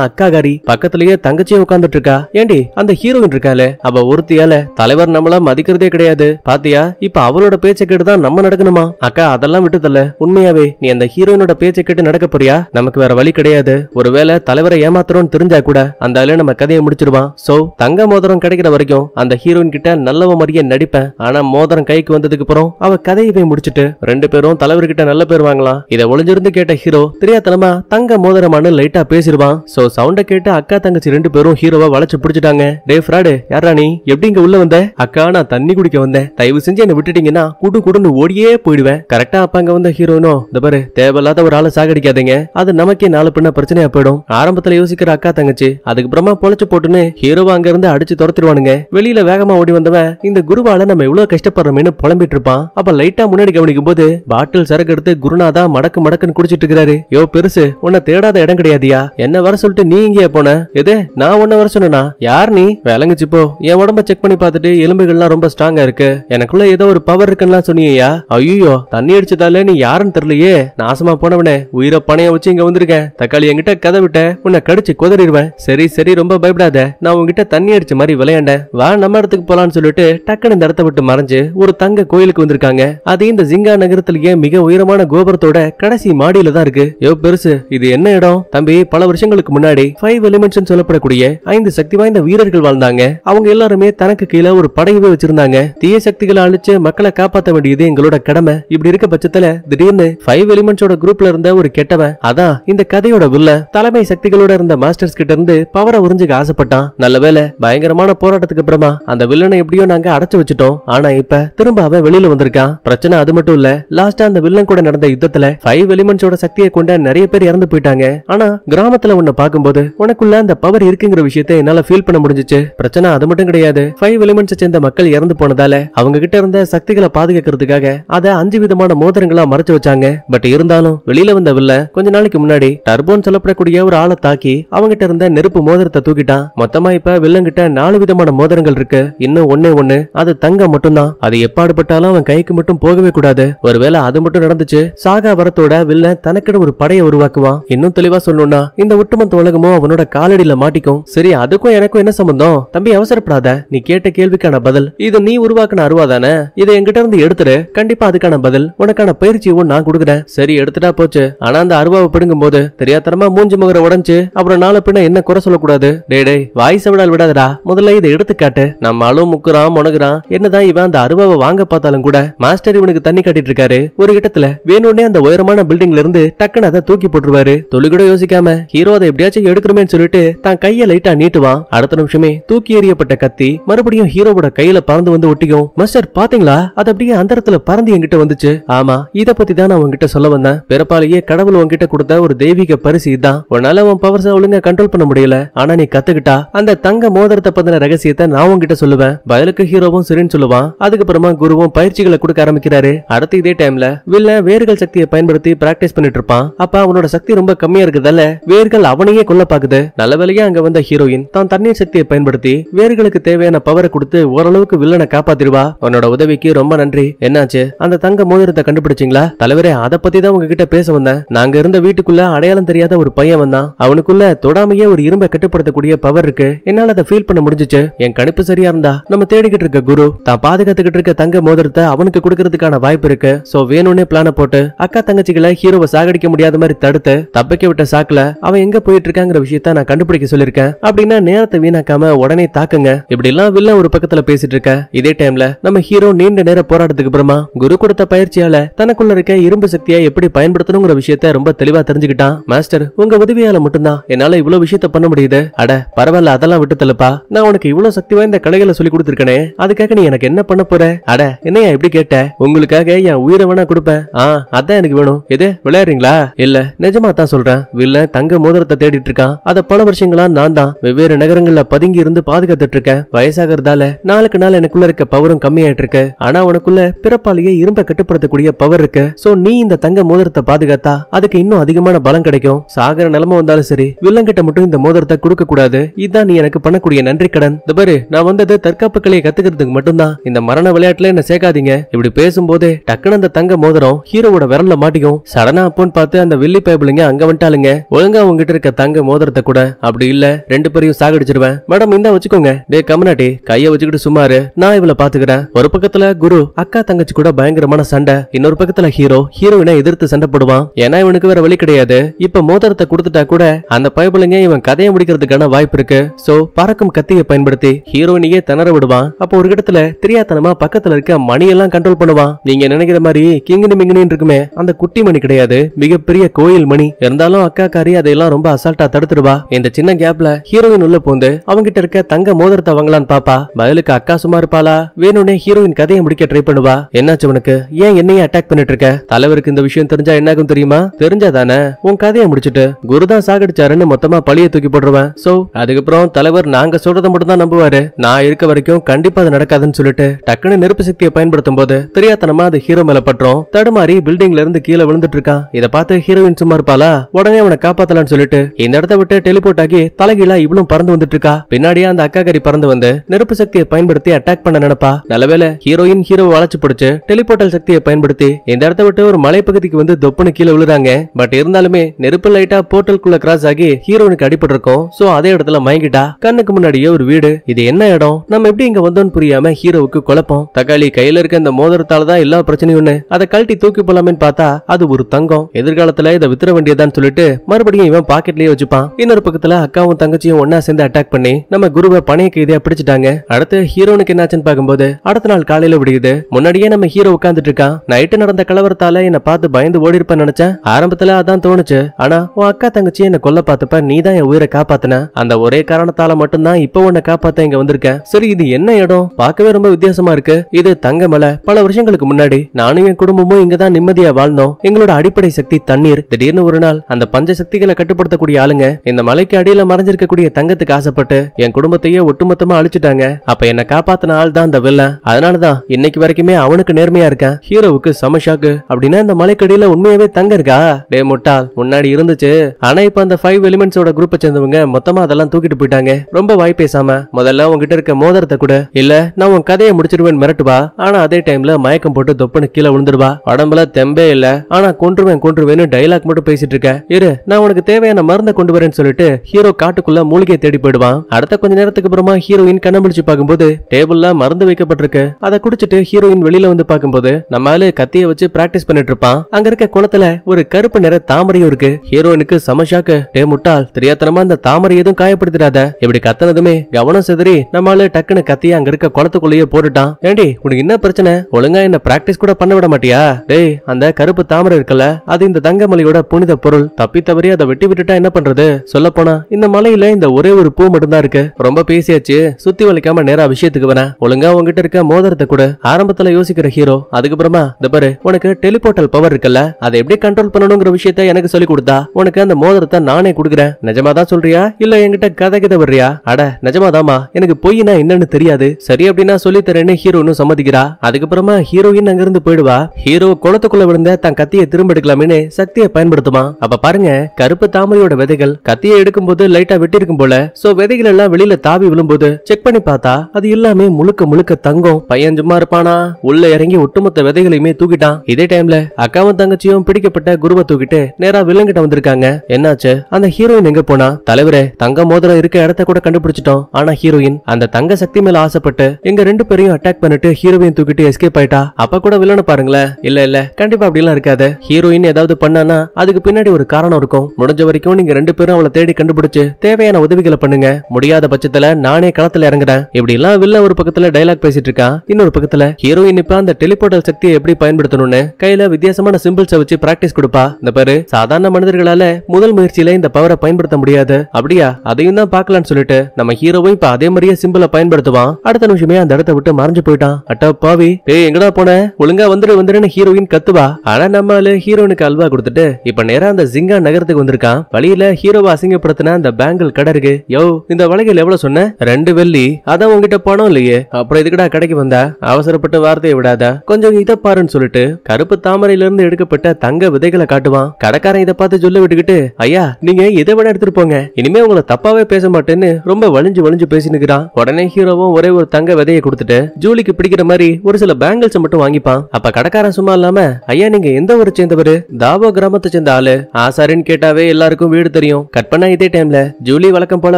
அக்கா காரி பக்கத்துலயே தங்கச்சியும் உட்காந்துட்டு இருக்கா ஏண்டி அந்த ஹீரோயின் இருக்காளே அவ ஒருத்தியால தலைவர் நம்மளா மதிக்கிறதே கிடையாது பாத்தியா இப்ப அவளோட பேச்சை கேட்டுதான் நம்ம நடக்கணுமா அக்கா அதெல்லாம் விட்டுதல்ல உண்மையாவே நீ அந்த ஹீரோயினோட பேச்சை கேட்டு நடக்க போறியா நமக்கு வேற வழி கிடையாது ஒருவேளை தலைவரை ஏமாத்துறோம்னு தெரிஞ்சா கூட அந்த அளவு நம்ம கதையை முடிச்சிருவான் சோ தங்க மோதிரம் கிடைக்கிற வரைக்கும் அந்த ஹீரோயின் கிட்ட நல்லவ மாதிரியே நடிப்பேன் ஆனா மோதிரம் கைக்கு வந்ததுக்கு அப்புறம் அவ கதையை போய் முடிச்சிட்டு ரெண்டு பேரும் தலைவர்கிட்ட நல்ல பேர் வாங்கலாம் இதை ஒளிஞ்சிருந்து கேட்ட ஹீரோ தெரியாதனமா தங்க மோதிரமானு லைட்டா பேசிருவான் சோ சவுண்ட கேட்டு அக்கா தங்கச்சி ரெண்டு பேரும் ஹீரோவா வளைச்சு பிடிச்சிட்டாங்க டே ஃபிராடு யாரா நீ எப்படி இங்க உள்ள வந்த அக்கா நான் தண்ணி குடிக்க வந்தேன் தயவு செஞ்சு என்ன விட்டுட்டீங்கன்னா குடு குடுன்னு ஓடியே போயிடுவேன் கரெக்டா அப்பாங்க வந்த ஹீரோனோ இந்த பாரு தேவையில்லாத ஒரு ஆளை சாகடிக்காதீங்க அது நமக்கே நாலு பின்ன பிரச்சனையா போயிடும் ஆரம்பத்துல யோசிக்கிற அக்கா தங்கச்சி அதுக்கப்புறமா பொழைச்சு போட்டுன்னு ஹீரோவா அங்க இருந்து அடிச்சு துரத்திடுவானுங்க வெளியில வேகமா ஓடி வந்தவன் இந்த குருவால நம்ம எவ்வளவு கஷ்டப்படுறோமேனு புலம்பிட்டு இருப்பான் அப்ப லைட்டா முன்னாடி கவனிக்கும் போது பாட்டில் சரக்கு எடுத்து குருநாதா மடக்கு மடக்குன்னு குடிச்சிட்டு இருக்கிறாரு யோ பெருசு உன்னை தேடாத இடம் கிடையாதியா என்ன வர சொல்லிட்டு நீ இங்கே போன எது நான் உன்ன வர சொன்னா யார் நீ விளங்குச்சு போ என் உடம்ப செக் பண்ணி பார்த்துட்டு எலும்புகள்லாம் ரொம்ப ஸ்ட்ராங்கா இருக்கு எனக்குள்ள ஏதோ ஒரு பவர் இருக்குன்னு சொன்னியா ஐயோ தண்ணி அடிச்சதால நீ யாருன்னு தெரியலையே நாசமா போனவனே உயிரை பணைய வச்சு இங்க வந்திருக்கேன் தக்காளி என்கிட்ட கதை விட்ட உன்னை கடிச்சு குதறிடுவேன் சரி சரி ரொம்ப பயப்படாத நான் உங்ககிட்ட தண்ணி அடிச்ச மாதிரி விளையாண்டேன் வா நம்ம இடத்துக்கு போலான்னு சொல்லிட்டு டக்குன்னு இந்த இடத்த விட்டு மறைஞ்சு ஒரு தங்க கோயிலுக்கு வந்திருக்காங்க அதையும் இந்த ஜிங்கா நகரத்திலேயே மிக உயரமான கோபுரத்தோட கடைசி கடைசி மாடியில தான் இருக்கு யோ பெருசு இது என்ன இடம் தம்பி பல வருஷங்களுக்கு முன்னாடி ஃபைவ் எலிமெண்ட்ஸ் சொல்லப்படக்கூடிய ஐந்து சக்தி வாய்ந்த வீரர்கள் வாழ்ந்தாங்க அவங்க எல்லாருமே தனக்கு கீழே ஒரு படையவே வச்சிருந்தாங்க தீய சக்திகளை அழிச்சு மக்களை காப்பாத்த வேண்டியது எங்களோட கடமை இப்படி இருக்க பட்சத்துல திடீர்னு ஃபைவ் எலிமெண்ட்ஸோட குரூப்ல இருந்த ஒரு கெட்டவன் அதான் இந்த கதையோட உள்ள தலைமை சக்திகளோட இருந்த மாஸ்டர்ஸ் கிட்ட இருந்து பவரை உறிஞ்சுக்க ஆசைப்பட்டான் நல்லவேளை பயங்கரமான போராட்டத்துக்கு அப்புறமா அந்த வில்லனை எப்படியோ நாங்க அடைச்சு வச்சுட்டோம் ஆனா இப்ப திரும்ப அவன் வெளியில வந்திருக்கான் பிரச்சனை அது மட்டும் இல்ல லாஸ்டா அந்த வில்லன் கூட நடந்த யுத்தத்துல ஃபைவ் வெளிமன்ஸோட எலிமெண்ட்ஸோட சக்தியை கொண்ட நிறைய பேர் இறந்து போயிட்டாங்க ஆனா கிராமத்துல உன்னை பார்க்கும்போது உனக்குள்ள அந்த பவர் இருக்குங்கிற விஷயத்த என்னால ஃபீல் பண்ண முடிஞ்சிச்சு பிரச்சனை அது மட்டும் கிடையாது ஃபைவ் எலிமெண்ட்ஸை சேர்ந்த மக்கள் இறந்து போனதால அவங்க கிட்ட இருந்த சக்திகளை பாதுகாக்கிறதுக்காக அதை அஞ்சு விதமான மோதிரங்களா மறைச்சு வச்சாங்க பட் இருந்தாலும் வெளியில வந்த வில்ல கொஞ்ச நாளைக்கு முன்னாடி டர்போன் சொல்லப்படக்கூடிய ஒரு ஆளை தாக்கி அவங்கிட்ட இருந்த நெருப்பு மோதிரத்தை தூக்கிட்டான் மொத்தமா இப்ப வில்லங்கிட்ட நாலு விதமான மோதிரங்கள் இருக்கு இன்னும் ஒன்னே ஒன்னு அது தங்கம் மட்டும்தான் அது எப்பாடுபட்டாலும் அவன் கைக்கு மட்டும் போகவே கூடாது ஒருவேளை அது மட்டும் நடந்துச்சு சாகா வரத்தோட கூட வில்ல தனக்கிட ஒரு படையை உருவாக்குவான் இன்னும் தெளிவா சொல்லணும்னா இந்த ஒட்டுமொத்த உலகமும் அவனோட காலடியில மாட்டிக்கும் சரி அதுக்கும் எனக்கும் என்ன சம்பந்தம் தம்பி அவசரப்படாத நீ கேட்ட கேள்விக்கான பதில் இது நீ உருவாக்கின அருவா தானே இதை எங்கிட்ட இருந்து எடுத்துரு கண்டிப்பா அதுக்கான பதில் உனக்கான பயிற்சியும் நான் கொடுக்குறேன் சரி எடுத்துட்டா போச்சு ஆனா அந்த அருவாவை பிடுங்கும் போது தெரியாதரமா மூஞ்சி முகர உடஞ்சு அப்புறம் நாளை பின்ன என்ன குறை சொல்லக்கூடாது டே டே வாய்ஸ் விடால் விடாதடா முதல்ல இதை எடுத்து காட்டு நம்ம அளவு முக்குறான் முனகுறான் என்னதான் இவன் அந்த அருவாவை வாங்க பார்த்தாலும் கூட மாஸ்டர் இவனுக்கு தண்ணி காட்டிட்டு இருக்காரு ஒரு இடத்துல வேணும்னே அந்த உயரமான உயரமான பில்டிங்ல இருந்து டக்குன்னு அதை தூக்கி போட்டுருவாரு துளிகூட யோசிக்காம ஹீரோ அதை எப்படியாச்சும் எடுக்கணுமே சொல்லிட்டு தான் கையை லைட்டா நீட்டுவான் அடுத்த நிமிஷமே தூக்கி எறியப்பட்ட கத்தி மறுபடியும் ஹீரோவோட கையில பறந்து வந்து ஒட்டிக்கும் மஸ்டர் பாத்தீங்களா அது அப்படியே அந்தரத்துல பறந்து என்கிட்ட வந்துச்சு ஆமா இத பத்தி தான் நான் உங்ககிட்ட சொல்ல வந்தேன் பிறப்பாலேயே கடவுள் உங்ககிட்ட கொடுத்த ஒரு தெய்வீக பரிசு இதான் உன்னால உன் பவர்ஸ் ஒழுங்கா கண்ட்ரோல் பண்ண முடியல ஆனா நீ கத்துக்கிட்டா அந்த தங்க மோதிரத்தை பத்தின ரகசியத்தை நான் உங்ககிட்ட சொல்லுவேன் பயலுக்கு ஹீரோவும் சரின்னு சொல்லுவான் அதுக்கப்புறமா குருவும் பயிற்சிகளை கொடுக்க ஆரம்பிக்கிறாரு அடுத்த இதே டைம்ல வில்ல வேர்கள் சக்தியை பயன்படுத்தி பிராக்டிஸ் பண்ணிட்டு இருப்பான் அப்ப அவனோட சக்தி ரொம்ப கம்மியா இருக்குதால வேர்கள் அவனையே கொல்ல பாக்குது நல்ல வேலையா அங்க வந்த ஹீரோயின் தான் தண்ணீர் சக்தியை பயன்படுத்தி வேர்களுக்கு தேவையான பவரை கொடுத்து ஓரளவுக்கு வில்லனை காப்பாத்திருவா உன்னோட உதவிக்கு ரொம்ப நன்றி என்னாச்சு அந்த தங்க மோதிரத்தை கண்டுபிடிச்சிங்களா தலைவரே அத பத்தி தான் உங்ககிட்ட பேச வந்தேன் நாங்க இருந்த வீட்டுக்குள்ள அடையாளம் தெரியாத ஒரு பையன் வந்தான் அவனுக்குள்ள தொடாமையே ஒரு இரும்பை கட்டுப்படுத்தக்கூடிய பவர் இருக்கு என்னால அதை ஃபீல் பண்ண முடிஞ்சிச்சு என் கணிப்பு சரியா இருந்தா நம்ம தேடிக்கிட்டு இருக்க குரு தான் பாதுகாத்துக்கிட்டு இருக்க தங்க மோதிரத்தை அவனுக்கு கொடுக்கறதுக்கான வாய்ப்பு இருக்கு சோ வேணும்னே பிளான போட்டு அக்கா தங்கச்சிகள் பைக்ல ஹீரோவை சாகடிக்க முடியாத மாதிரி தடுத்து தப்பிக்க விட்ட சாக்குல அவன் எங்க போயிட்டு இருக்காங்கிற விஷயத்த நான் கண்டுபிடிக்க சொல்லிருக்கேன் அப்படின்னா நேரத்தை வீணாக்காம உடனே தாக்குங்க இப்படி எல்லாம் வில்ல ஒரு பக்கத்துல பேசிட்டு இருக்க இதே டைம்ல நம்ம ஹீரோ நீண்ட நேர போராட்டத்துக்கு அப்புறமா குரு கொடுத்த பயிற்சியால தனக்குள்ள இருக்க இரும்பு சக்தியை எப்படி பயன்படுத்தணுங்கிற விஷயத்த ரொம்ப தெளிவா தெரிஞ்சுக்கிட்டான் மாஸ்டர் உங்க உதவியால மட்டும்தான் என்னால இவ்வளவு விஷயத்த பண்ண முடியுது அட பரவாயில்ல அதெல்லாம் விட்டு தள்ளுப்பா நான் உனக்கு இவ்வளவு சக்தி வாய்ந்த கலைகளை சொல்லி கொடுத்துருக்கனே அதுக்காக நீ எனக்கு என்ன பண்ண போற அட என்னையா இப்படி கேட்ட உங்களுக்காக என் உயிரை வேணா கொடுப்பேன் ஆ அதான் எனக்கு வேணும் எது விளையாடுறீங்களா இல்ல நிஜமா தான் சொல்றேன் வில்ல தங்க மோதிரத்தை தேடிட்டு இருக்கான் அத பல வருஷங்களா நான் தான் வெவ்வேறு நகரங்கள்ல பதுங்கி இருந்து பாதுகாத்துட்டு இருக்கேன் வயசாகிறதால நாளுக்கு நாள் எனக்குள்ள இருக்க பவரும் கம்மியாயிட்டு இருக்கு ஆனா உனக்குள்ள பிறப்பாலேயே இரும்ப கட்டுப்படுத்தக்கூடிய பவர் இருக்கு சோ நீ இந்த தங்க மோதிரத்தை பாதுகாத்தா அதுக்கு இன்னும் அதிகமான பலம் கிடைக்கும் சாகர நிலைமை வந்தாலும் சரி வில்லங்கிட்ட மட்டும் இந்த மோதிரத்தை கொடுக்க கூடாது இதுதான் நீ எனக்கு பண்ணக்கூடிய நன்றி கடன் பாரு நான் வந்தது தற்காப்பு கலையை கத்துக்கிறதுக்கு மட்டும்தான் இந்த மரண விளையாட்டுல என்ன சேர்க்காதீங்க இப்படி பேசும்போது டக்குன்னு அந்த தங்க மோதிரம் ஹீரோவோட விரல்ல மாட்டிக்கும் சடனா அப்போன் பார்த்து அந்த வில்லி பைபிளுங்க அங்க வந்துட்டாளுங்க ஒழுங்கா உங்ககிட்ட இருக்க தங்க மோதிரத்தை கூட அப்படி இல்ல ரெண்டு பேரையும் சாகடிச்சிருவேன் மேடம் இந்த வச்சுக்கோங்க டே கமனாட்டி கைய வச்சுக்கிட்டு சுமாரு நான் இவளை பாத்துக்கிறேன் ஒரு பக்கத்துல குரு அக்கா தங்கச்சி கூட பயங்கரமான சண்டை இன்னொரு பக்கத்துல ஹீரோ ஹீரோயினை எதிர்த்து சண்டை போடுவான் ஏன்னா இவனுக்கு வேற வழி கிடையாது இப்ப மோதிரத்தை கொடுத்துட்டா கூட அந்த பைபிளுங்க இவன் கதையை முடிக்கிறதுக்கான வாய்ப்பு இருக்கு சோ பறக்கும் கத்தியை பயன்படுத்தி ஹீரோயினியே திணற விடுவான் அப்போ ஒரு இடத்துல தெரியாதனமா பக்கத்துல இருக்க மணியெல்லாம் கண்ட்ரோல் பண்ணுவான் நீங்க நினைக்கிற மாதிரி கிங்கினி மிங்கினு இருக்குமே அந்த குட்டி மணி கிடையாது மிகப்பெரிய கோயில் மணி இருந்தாலும் அக்கா காரி அதையெல்லாம் ரொம்ப அசால்ட்டா தடுத்துடுவா இந்த சின்ன கேப்ல ஹீரோயின் உள்ள போந்து அவங்க கிட்ட இருக்க தங்க மோதிரத்தை வாங்கலான்னு பாப்பா பதிலுக்கு அக்கா சும்மா இருப்பாளா வேணும்னே ஹீரோயின் கதையை முடிக்க ட்ரை பண்ணுவா என்னாச்சு உனக்கு ஏன் என்னையே அட்டாக் பண்ணிட்டு இருக்க தலைவருக்கு இந்த விஷயம் தெரிஞ்சா என்னாகும் தெரியுமா தெரிஞ்சாதானே உன் கதையை முடிச்சிட்டு குருதான் சாகடிச்சாருன்னு மொத்தமா பழிய தூக்கி போடுவேன் சோ அதுக்கப்புறம் தலைவர் நாங்க சொல்றதை மட்டும் தான் நம்புவாரு நான் இருக்க வரைக்கும் கண்டிப்பா அது நடக்காதுன்னு சொல்லிட்டு டக்குன்னு நெருப்பு சக்தியை பயன்படுத்தும் போது தெரியாதனமா அது ஹீரோ மேல பற்றோம் தடுமாறி பில்டிங்ல இருந்து கீழே விழுந்து வாழ்ந்துட்டு இருக்கான் இதை பார்த்து ஹீரோயின் சும்மா இருப்பாளா உடனே அவனை காப்பாத்தலாம்னு சொல்லிட்டு இந்த இடத்த விட்டு டெலிபோர்ட் ஆகி தலைகீழா இவ்வளவு பறந்து வந்துட்டு இருக்கா பின்னாடியே அந்த அக்காகரி பறந்து வந்து நெருப்பு சக்தியை பயன்படுத்தி அட்டாக் பண்ண நினைப்பா நல்லவேளை ஹீரோயின் ஹீரோ வளைச்சு பிடிச்சு டெலிபோர்ட்டல் சக்தியை பயன்படுத்தி இந்த இடத்த விட்டு ஒரு மலைப்பகுதிக்கு வந்து தொப்புன்னு கீழே விழுறாங்க பட் இருந்தாலுமே நெருப்பு லைட்டா போர்ட்டலுக்குள்ள கிராஸ் ஆகி ஹீரோனுக்கு அடிபட்டு இருக்கும் சோ அதே இடத்துல மயங்கிட்டா கண்ணுக்கு முன்னாடியே ஒரு வீடு இது என்ன இடம் நம்ம எப்படி இங்க வந்தோம்னு புரியாம ஹீரோவுக்கு குழப்பம் தக்காளி கையில இருக்க இந்த மோதிரத்தால தான் எல்லா பிரச்சனையும் அதை கழட்டி தூக்கி போலாமேன்னு பார்த்தா அது ஒரு தங்கம் எதிர்காலத்துல இதை வித்துற வேண்டியதான்னு சொல்லிட்டு மறுபடியும் இவன் பாக்கெட்லயே வச்சுப்பான் இன்னொரு பக்கத்துல அக்காவும் தங்கச்சியும் ஒன்னா சேர்ந்து அட்டாக் பண்ணி நம்ம குருவை பணைய கைதியா பிடிச்சிட்டாங்க அடுத்து ஹீரோனுக்கு என்னாச்சுன்னு பாக்கும்போது அடுத்த நாள் காலையில விடுயுது முன்னாடியே நம்ம ஹீரோ உட்காந்துட்டு இருக்கான் நைட்டு நடந்த கலவரத்தால என்ன பார்த்து பயந்து ஓடி இருப்பேன் நினைச்சேன் ஆரம்பத்துல அதான் தோணுச்சு ஆனா உன் அக்கா தங்கச்சி என்ன கொல்ல பார்த்தப்ப நீ தான் என் உயிரை காப்பாத்தின அந்த ஒரே காரணத்தால மட்டும்தான் இப்ப உன்னை காப்பாத்த இங்க வந்திருக்கேன் சரி இது என்ன இடம் பார்க்கவே ரொம்ப வித்தியாசமா இருக்கு இது தங்கமலை பல வருஷங்களுக்கு முன்னாடி நானும் என் குடும்பமும் இங்கதான் நிம்மதியா வாழ்ந்தோம் எங்களோட அடிப்படை சக்தி தண்ணீர் திடீர்னு ஒரு நாள் அந்த பஞ்ச சக்திகளை கட்டுப்படுத்தக்கூடிய ஆளுங்க இந்த மலைக்கு அடியில மறைஞ்சிருக்கக்கூடிய தங்கத்துக்கு ஆசைப்பட்டு என் குடும்பத்தையே ஒட்டுமொத்தமா அழிச்சிட்டாங்க அப்ப என்ன காப்பாத்தின ஆள் தான் அந்த வில்லன் அதனாலதான் இன்னைக்கு வரைக்குமே அவனுக்கு நேர்மையா இருக்கேன் ஹீரோவுக்கு சமஷாக்கு அப்படின்னா இந்த மலைக்கடியில உண்மையாவே தங்க இருக்கா டே முட்டால் முன்னாடி இருந்துச்சு ஆனா இப்ப அந்த ஃபைவ் எலிமெண்ட்ஸோட குரூப்ப சேர்ந்தவங்க மொத்தமா அதெல்லாம் தூக்கிட்டு போயிட்டாங்க ரொம்ப வாய் பேசாம முதல்ல உங்ககிட்ட இருக்க மோதிரத்தை கூட இல்ல நான் உன் கதையை முடிச்சிருவேன் மிரட்டுவா ஆனா அதே டைம்ல மயக்கம் போட்டு தொப்புன்னு கீழே விழுந்துருவா உடம்புல தெம்பே இல்ல ஆனா நானா கொன்றுவேன் கொன்றுவேன்னு டைலாக் மட்டும் பேசிட்டு இருக்க இரு நான் உனக்கு தேவையான மருந்தை கொண்டு வரேன்னு சொல்லிட்டு ஹீரோ காட்டுக்குள்ள மூலிகை தேடி போயிடுவான் அடுத்த கொஞ்ச நேரத்துக்கு அப்புறமா ஹீரோயின் கண்ணம்பிடிச்சு பார்க்கும்போது டேபிள்ல மருந்து வைக்கப்பட்டிருக்கு அதை குடிச்சிட்டு ஹீரோயின் வெளியில வந்து பார்க்கும்போது நம்ம ஆளு கத்திய வச்சு பிராக்டிஸ் பண்ணிட்டு இருப்பான் அங்க இருக்க குளத்துல ஒரு கருப்பு நிற தாமரையும் இருக்கு ஹீரோயினுக்கு சமஷாக்கு டே முட்டாள் தெரியாதனமா அந்த தாமரை எதுவும் காயப்படுத்திடாத இப்படி கத்தனதுமே கவனம் சிதறி நம்மளால டக்குன்னு கத்தியை அங்க இருக்க குளத்துக்குள்ளேயே போட்டுட்டான் ஏண்டி உனக்கு என்ன பிரச்சனை ஒழுங்கா என்ன பிராக்டிஸ் கூட பண்ண விட மாட்டியா டேய் அந்த கருப்பு தாமரை தாமரை இருக்குல்ல அது இந்த தங்கமலையோட புனித பொருள் தப்பி தவறி அதை வெட்டி விட்டுட்டா என்ன பண்றது சொல்ல போனா இந்த மலையில இந்த ஒரே ஒரு பூ மட்டும்தான் இருக்கு ரொம்ப பேசியாச்சு சுத்தி வலிக்காம நேரா விஷயத்துக்கு வர ஒழுங்கா உங்ககிட்ட இருக்க மோதிரத்தை கூட ஆரம்பத்துல யோசிக்கிற ஹீரோ அதுக்கப்புறமா இந்த பாரு உனக்கு டெலிபோர்ட்டல் பவர் இருக்குல்ல அதை எப்படி கண்ட்ரோல் பண்ணணுங்கிற விஷயத்த எனக்கு சொல்லி கொடுத்தா உனக்கு அந்த மோதிரத்தை நானே கொடுக்குறேன் நிஜமா தான் சொல்றியா இல்ல என்கிட்ட கதை கதை வர்றியா அட நிஜமாதாமா எனக்கு பொய்னா என்னன்னு தெரியாது சரி அப்படின்னா சொல்லி தரேன்னு ஹீரோன்னு சம்மதிக்கிறா அதுக்கப்புறமா ஹீரோயின் அங்கிருந்து போயிடுவா ஹீரோ குளத்துக்குள்ள விழுந்த தன் கத்திய கத்தியை திரும்ப எடுக்கலாமே சக்தியை பயன்படுத்துமா அப்ப பாருங்க கருப்பு தாமரையோட விதைகள் கத்தியை எடுக்கும் போது லைட்டா வெட்டிருக்கும் போல சோ விதைகள் எல்லாம் வெளியில தாவி விழும்போது செக் பண்ணி பார்த்தா அது எல்லாமே முழுக்க முழுக்க தங்கும் பையன் சும்மா இருப்பானா உள்ள இறங்கி ஒட்டுமொத்த விதைகளையுமே தூக்கிட்டான் இதே டைம்ல அக்காவும் தங்கச்சியும் பிடிக்கப்பட்ட குருவை தூக்கிட்டு நேரா வில்லங்கிட்ட வந்திருக்காங்க என்னாச்சு அந்த ஹீரோயின் எங்க போனா தலைவரே தங்க மோதிரம் இருக்க இடத்த கூட கண்டுபிடிச்சிட்டோம் ஆனா ஹீரோயின் அந்த தங்க சக்தி மேல ஆசைப்பட்டு எங்க ரெண்டு பேரையும் அட்டாக் பண்ணிட்டு ஹீரோயின் தூக்கிட்டு எஸ்கேப் ஆயிட்டா அப்ப கூட வில்லனை பாருங்களேன் இல்ல இல்ல கண்டிப்பா அப்படிலாம் இருக்காது ஹீரோயின் ஏதாவது பண்ணானா அதுக்கு பின்னாடி ஒரு காரணம் இருக்கும் முடிஞ்ச வரைக்கும் நீங்க ரெண்டு பேரும் அவளை தேடி கண்டுபிடிச்சு தேவையான உதவிகளை பண்ணுங்க முடியாத பட்சத்துல நானே களத்துல இறங்குறேன் இப்படி எல்லாம் வில்ல ஒரு பக்கத்துல டைலாக் பேசிட்டு இருக்கான் இன்னொரு பக்கத்துல ஹீரோயின் இப்ப அந்த டெலிபோர்டல் சக்தியை எப்படி பயன்படுத்தணும்னு கையில வித்தியாசமான சிம்பிள்ஸை வச்சு பிராக்டிஸ் கொடுப்பா இந்த பேரு சாதாரண மனிதர்களால முதல் முயற்சியில இந்த பவரை பயன்படுத்த முடியாது அப்படியா அதையும் தான் பாக்கலாம்னு சொல்லிட்டு நம்ம ஹீரோவும் இப்ப அதே மாதிரியே சிம்பிளை பயன்படுத்துவான் அடுத்த நிமிஷமே அந்த இடத்த விட்டு மறைஞ்சு போயிட்டான் அட்டா பாவி ஏய் எங்கடா போன ஒழுங்கா வந்துரு வந்துருன்னு ஹீரோயின் கத்துவா ஆனா நம்ம ஆளு ஹீரோனுக்கு அல்வா கொடுத்துட்டு இப்ப நேரம் அந்த ஜிங்கா நகரத்துக்கு வந்திருக்கான் வழியில ஹீரோவை அசிங்கப்படுத்தின அந்த பேங்கிள் கடை இருக்கு யோ இந்த வளைகள் எவ்வளவு சொன்ன ரெண்டு வெள்ளி அதான் உங்ககிட்ட பணம் இல்லையே அப்புறம் இதுக்கடா கடைக்கு வந்தா அவசரப்பட்டு வார்த்தையை விடாத கொஞ்சம் இதை பாருன்னு சொல்லிட்டு கருப்பு தாமரையில இருந்து எடுக்கப்பட்ட தங்க விதைகளை காட்டுவான் கடைக்காரன் இதை பார்த்து சொல்ல விட்டுக்கிட்டு ஐயா நீங்க இதை வேணா எடுத்துட்டு போங்க இனிமே உங்களை தப்பாவே பேச மாட்டேன்னு ரொம்ப வலிஞ்சு வலிஞ்சு நிக்கிறான் உடனே ஹீரோவும் ஒரே ஒரு தங்க விதையை கொடுத்துட்டு ஜூலிக்கு பிடிக்கிற மாதிரி ஒரு சில பேங்கிள்ஸ் மட்டும் வாங்கிப்பான் அப்ப கடைக்காரன் சும்மா இல்லாம ஐயா நீங்க எந்த ஒரு ஊரை சேர்ந்தவர் தாவோ கிராமத்தை சேர்ந்த ஆளு ஆசாரின்னு கேட்டாவே எல்லாருக்கும் வீடு தெரியும் கட் பண்ணா இதே டைம்ல ஜூலி வழக்கம் போல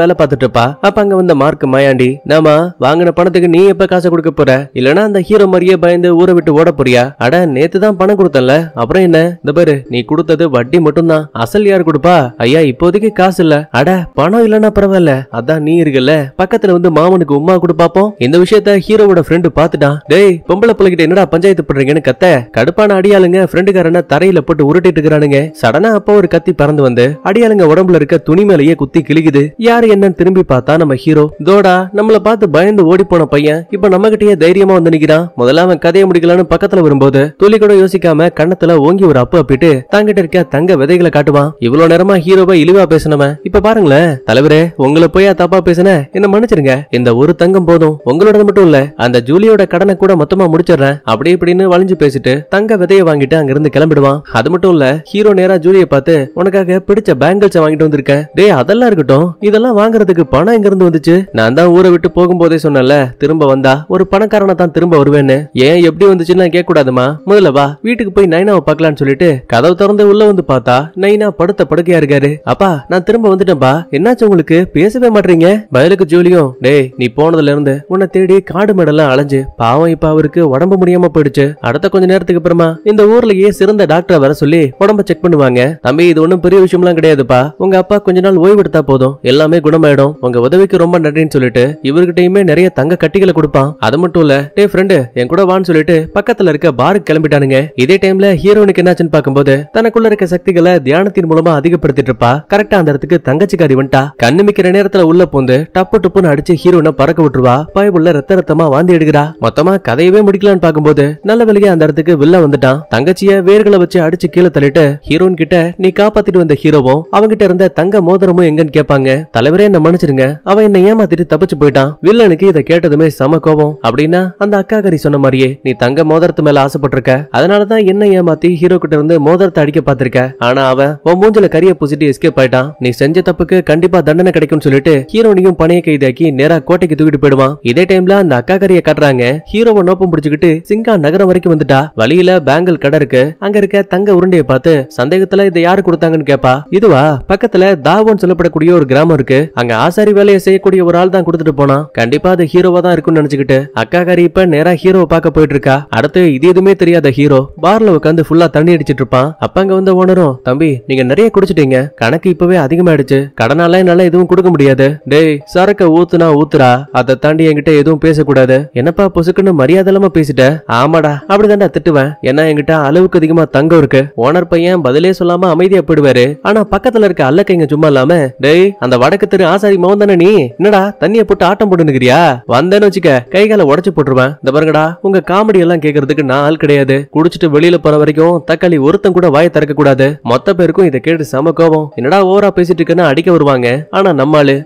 வேலை பார்த்துட்டு இருப்பா அப்ப அங்க வந்த மார்க் மாயாண்டி நாம வாங்கின பணத்துக்கு நீ எப்ப காசு கொடுக்க போற இல்லனா அந்த ஹீரோ மாதிரியே பயந்து ஊரை விட்டு ஓட போறியா அட நேத்து தான் பணம் கொடுத்தல அப்புறம் என்ன இந்த பாரு நீ கொடுத்தது வட்டி மட்டும்தான் அசல் யார் கொடுப்பா ஐயா இப்போதைக்கு காசு இல்ல அட பணம் இல்லனா பரவாயில்ல அதான் நீ இருக்கல பக்கத்துல வந்து மாமனுக்கு உமா கொடு பாப்போம் இந்த விஷயத்த ஹீரோவோட ஃப்ரெண்டு பாத்துட்டான் டேய் பொம்பளை பிள்ளைகிட்ட என்னடா பஞ்சாயத்து பண்றீங்கன்னு கத்த கடுப்பான அடியாளுங்க ஃப்ரெண்டுக்காரன் காண தரையில போட்டு உருட்டிட்டு இருக்கிறானுங்க சடனா அப்ப ஒரு கத்தி பறந்து வந்து அடியாளுங்க உடம்புல இருக்க துணி மேலேயே குத்தி கிழிக்குது யாரு என்னன்னு திரும்பி பார்த்தா நம்ம ஹீரோ தோடா நம்மள பார்த்து பயந்து ஓடி போன பையன் இப்ப நம்ம கிட்டயே தைரியமா வந்து நிக்கிறான் முதல்ல அவன் கதையை முடிக்கலான்னு பக்கத்துல வரும்போது துளி கூட யோசிக்காம கண்ணத்துல ஓங்கி ஒரு அப்பு அப்பிட்டு தங்கிட்ட இருக்க தங்க விதைகளை காட்டுவான் இவ்வளவு நேரமா ஹீரோவை இழிவா பேசணும இப்ப பாருங்களேன் தலைவரே உங்களை போய் தப்பா பேசுன என்ன மன்னிச்சிருங்க இந்த ஒரு தங்கம் போதும் உங்களோட மட்டும் இல்ல அந்த ஜூலியோட கடனை கூட மொத்தமா முடிச்சிடுறேன் அப்படி இப்படின்னு வளைஞ்சு பேசிட்டு தங்க விதையை வாங்கிட்டு அங்கிருந்து கிளம்பிடுவான் அது மட்டும் இல்ல ஹீரோ நேரா ஜூலிய பார்த்து உனக்காக பிடிச்ச பேங்கிள்ஸ் வாங்கிட்டு வந்திருக்கேன் டே அதெல்லாம் இருக்கட்டும் இதெல்லாம் வாங்குறதுக்கு பணம் எங்க இருந்து வந்துச்சு நான் தான் ஊரை விட்டு போகும்போதே சொன்னல திரும்ப வந்தா ஒரு பணக்காரனை தான் திரும்ப வருவேன்னு ஏன் எப்படி வந்துச்சுன்னு கேட்க கூடாதுமா முதல்ல வா வீட்டுக்கு போய் நைனாவை பார்க்கலாம்னு சொல்லிட்டு கதவு திறந்து உள்ள வந்து பார்த்தா நைனா படுத்த படுக்கையா இருக்காரு அப்பா நான் திரும்ப வந்துட்டேன்பா என்னாச்சு உங்களுக்கு பேசவே மாட்டீங்க வயலுக்கு ஜூலியும் டேய் நீ போனதுல இருந்து உன்னை தேடி காடு மேடெல்லாம் அலைஞ்சு பாவம் இப்ப அவருக்கு உடம்பு முடியாம போயிடுச்சு அடுத்த கொஞ்ச நேரத்துக்கு அப்புறமா இந்த ஊர்லயே சிறந்த டாக்டரை வர சொல்லி உடம்ப செக் பண்ணுவாங்க தம்பி இது ஒன்றும் பெரிய விஷயம்லாம் கிடையாதுப்பா உங்க அப்பா கொஞ்ச நாள் ஓய்வு எடுத்தா போதும் எல்லாமே குணமாயிடும் உங்க உதவிக்கு ரொம்ப நன்றின்னு சொல்லிட்டு இவர்கிட்டயுமே நிறைய தங்க கட்டிகளை கொடுப்பான் அது மட்டும் இல்ல டே ஃப்ரெண்டு என் கூட வான்னு சொல்லிட்டு பக்கத்துல இருக்க பாருக்கு கிளம்பிட்டானுங்க இதே டைம்ல ஹீரோனுக்கு என்னாச்சுன்னு பார்க்கும்போது தனக்குள்ள இருக்க சக்திகளை தியானத்தின் மூலமா அதிகப்படுத்திட்டு இருப்பா கரெக்டா அந்த இடத்துக்கு தங்கச்சிக்காரி வந்துட்டா கண்ணு மிக்கிற நேரத்துல உள்ள பூந்து டப்பு டுப்புன்னு அடிச்சு ஹீரோனை பறக்க விட்டுருவா பயவுள்ள ரத்த ரத்தமா வாந்தி எடுக்கிறா மொத்தமா கதையவே முடிக்கலான்னு பார்க்கும்போது நல்ல வேலையா அந்த இடத்துக்கு வில்ல வந்துட்டான் தங்கச்சிய டயர்களை வச்சு அடிச்சு கீழே தள்ளிட்டு ஹீரோன் கிட்ட நீ காப்பாத்திட்டு வந்த ஹீரோவும் அவங்க கிட்ட இருந்த தங்க மோதிரமும் எங்கன்னு கேட்பாங்க தலைவரே என்ன மன்னிச்சிருங்க அவன் என்னை ஏமாத்திட்டு தப்பிச்சு போயிட்டான் வில்லனுக்கு இதை கேட்டதுமே சம கோபம் அப்படின்னா அந்த அக்காகரி சொன்ன மாதிரியே நீ தங்க மோதிரத்து மேல ஆசைப்பட்டிருக்க அதனாலதான் என்ன ஏமாத்தி ஹீரோ கிட்ட இருந்து மோதிரத்தை அடிக்க பாத்திருக்க ஆனா அவன் உன் மூஞ்சல கரிய பூசிட்டு எஸ்கேப் ஆயிட்டான் நீ செஞ்ச தப்புக்கு கண்டிப்பா தண்டனை கிடைக்கும் சொல்லிட்டு ஹீரோனையும் பணைய கைதாக்கி நேரா கோட்டைக்கு தூக்கிட்டு போயிடுவான் இதே டைம்ல அந்த அக்காகரிய கட்டுறாங்க ஹீரோவை நோப்பம் பிடிச்சுக்கிட்டு சிங்கா நகரம் வரைக்கும் வந்துட்டா வழியில பேங்கல் கடை இருக்கு அங்க இருக்க தங்க உருண்டையை பார்த்து சந்தேகத்துல இதை யாரு கொடுத்தாங்கன்னு கேப்பா இதுவா பக்கத்துல தாவோன்னு சொல்லப்படக்கூடிய ஒரு கிராமம் இருக்கு அங்க ஆசாரி வேலையை செய்யக்கூடிய ஒரு ஆள் தான் கொடுத்துட்டு போனா கண்டிப்பா அது ஹீரோவா தான் இருக்கும்னு நினைச்சுக்கிட்டு அக்காக்காரி இப்ப நேரா ஹீரோவை பார்க்க போயிட்டு இருக்கா அடுத்து இது எதுவுமே தெரியாத ஹீரோ பார்ல உட்காந்து ஃபுல்லா தண்ணி அடிச்சிட்டு இருப்பான் அப்ப அங்க வந்த ஓனரும் தம்பி நீங்க நிறைய குடிச்சிட்டீங்க கணக்கு இப்பவே அதிகமாயிடுச்சு கடனால என்னால எதுவும் கொடுக்க முடியாது டேய் சரக்க ஊத்துனா ஊத்துறா அதை தாண்டி என்கிட்ட எதுவும் பேசக்கூடாது என்னப்பா பொசுக்குன்னு மரியாதை இல்லாம பேசிட்ட ஆமாடா அப்படிதான் திட்டுவேன் ஏன்னா என்கிட்ட அளவுக்கு அதிகமா அதிகமா தங்கம் இருக்கு ஓனர் பையன் பதிலே சொல்லாம அமைதியா போயிடுவாரு ஆனா பக்கத்துல இருக்க அல்லக்கைங்க சும்மா இல்லாம டேய் அந்த வடக்கு தெரு ஆசாரி மோன் தானே நீ என்னடா தண்ணிய போட்டு ஆட்டம் போட்டுக்கிறியா வந்தேன்னு வச்சுக்க கை கால உடச்சு போட்டுருவேன் இந்த பாருங்கடா உங்க காமெடி எல்லாம் கேக்குறதுக்கு நான் ஆள் கிடையாது குடிச்சிட்டு வெளியில போற வரைக்கும் தக்காளி ஒருத்தன் கூட வாயை திறக்க கூடாது மொத்த பேருக்கும் இதை கேட்டு சம கோபம் என்னடா ஓவரா பேசிட்டு இருக்கேன்னு அடிக்க வருவாங்க ஆனா நம்ம ஆளு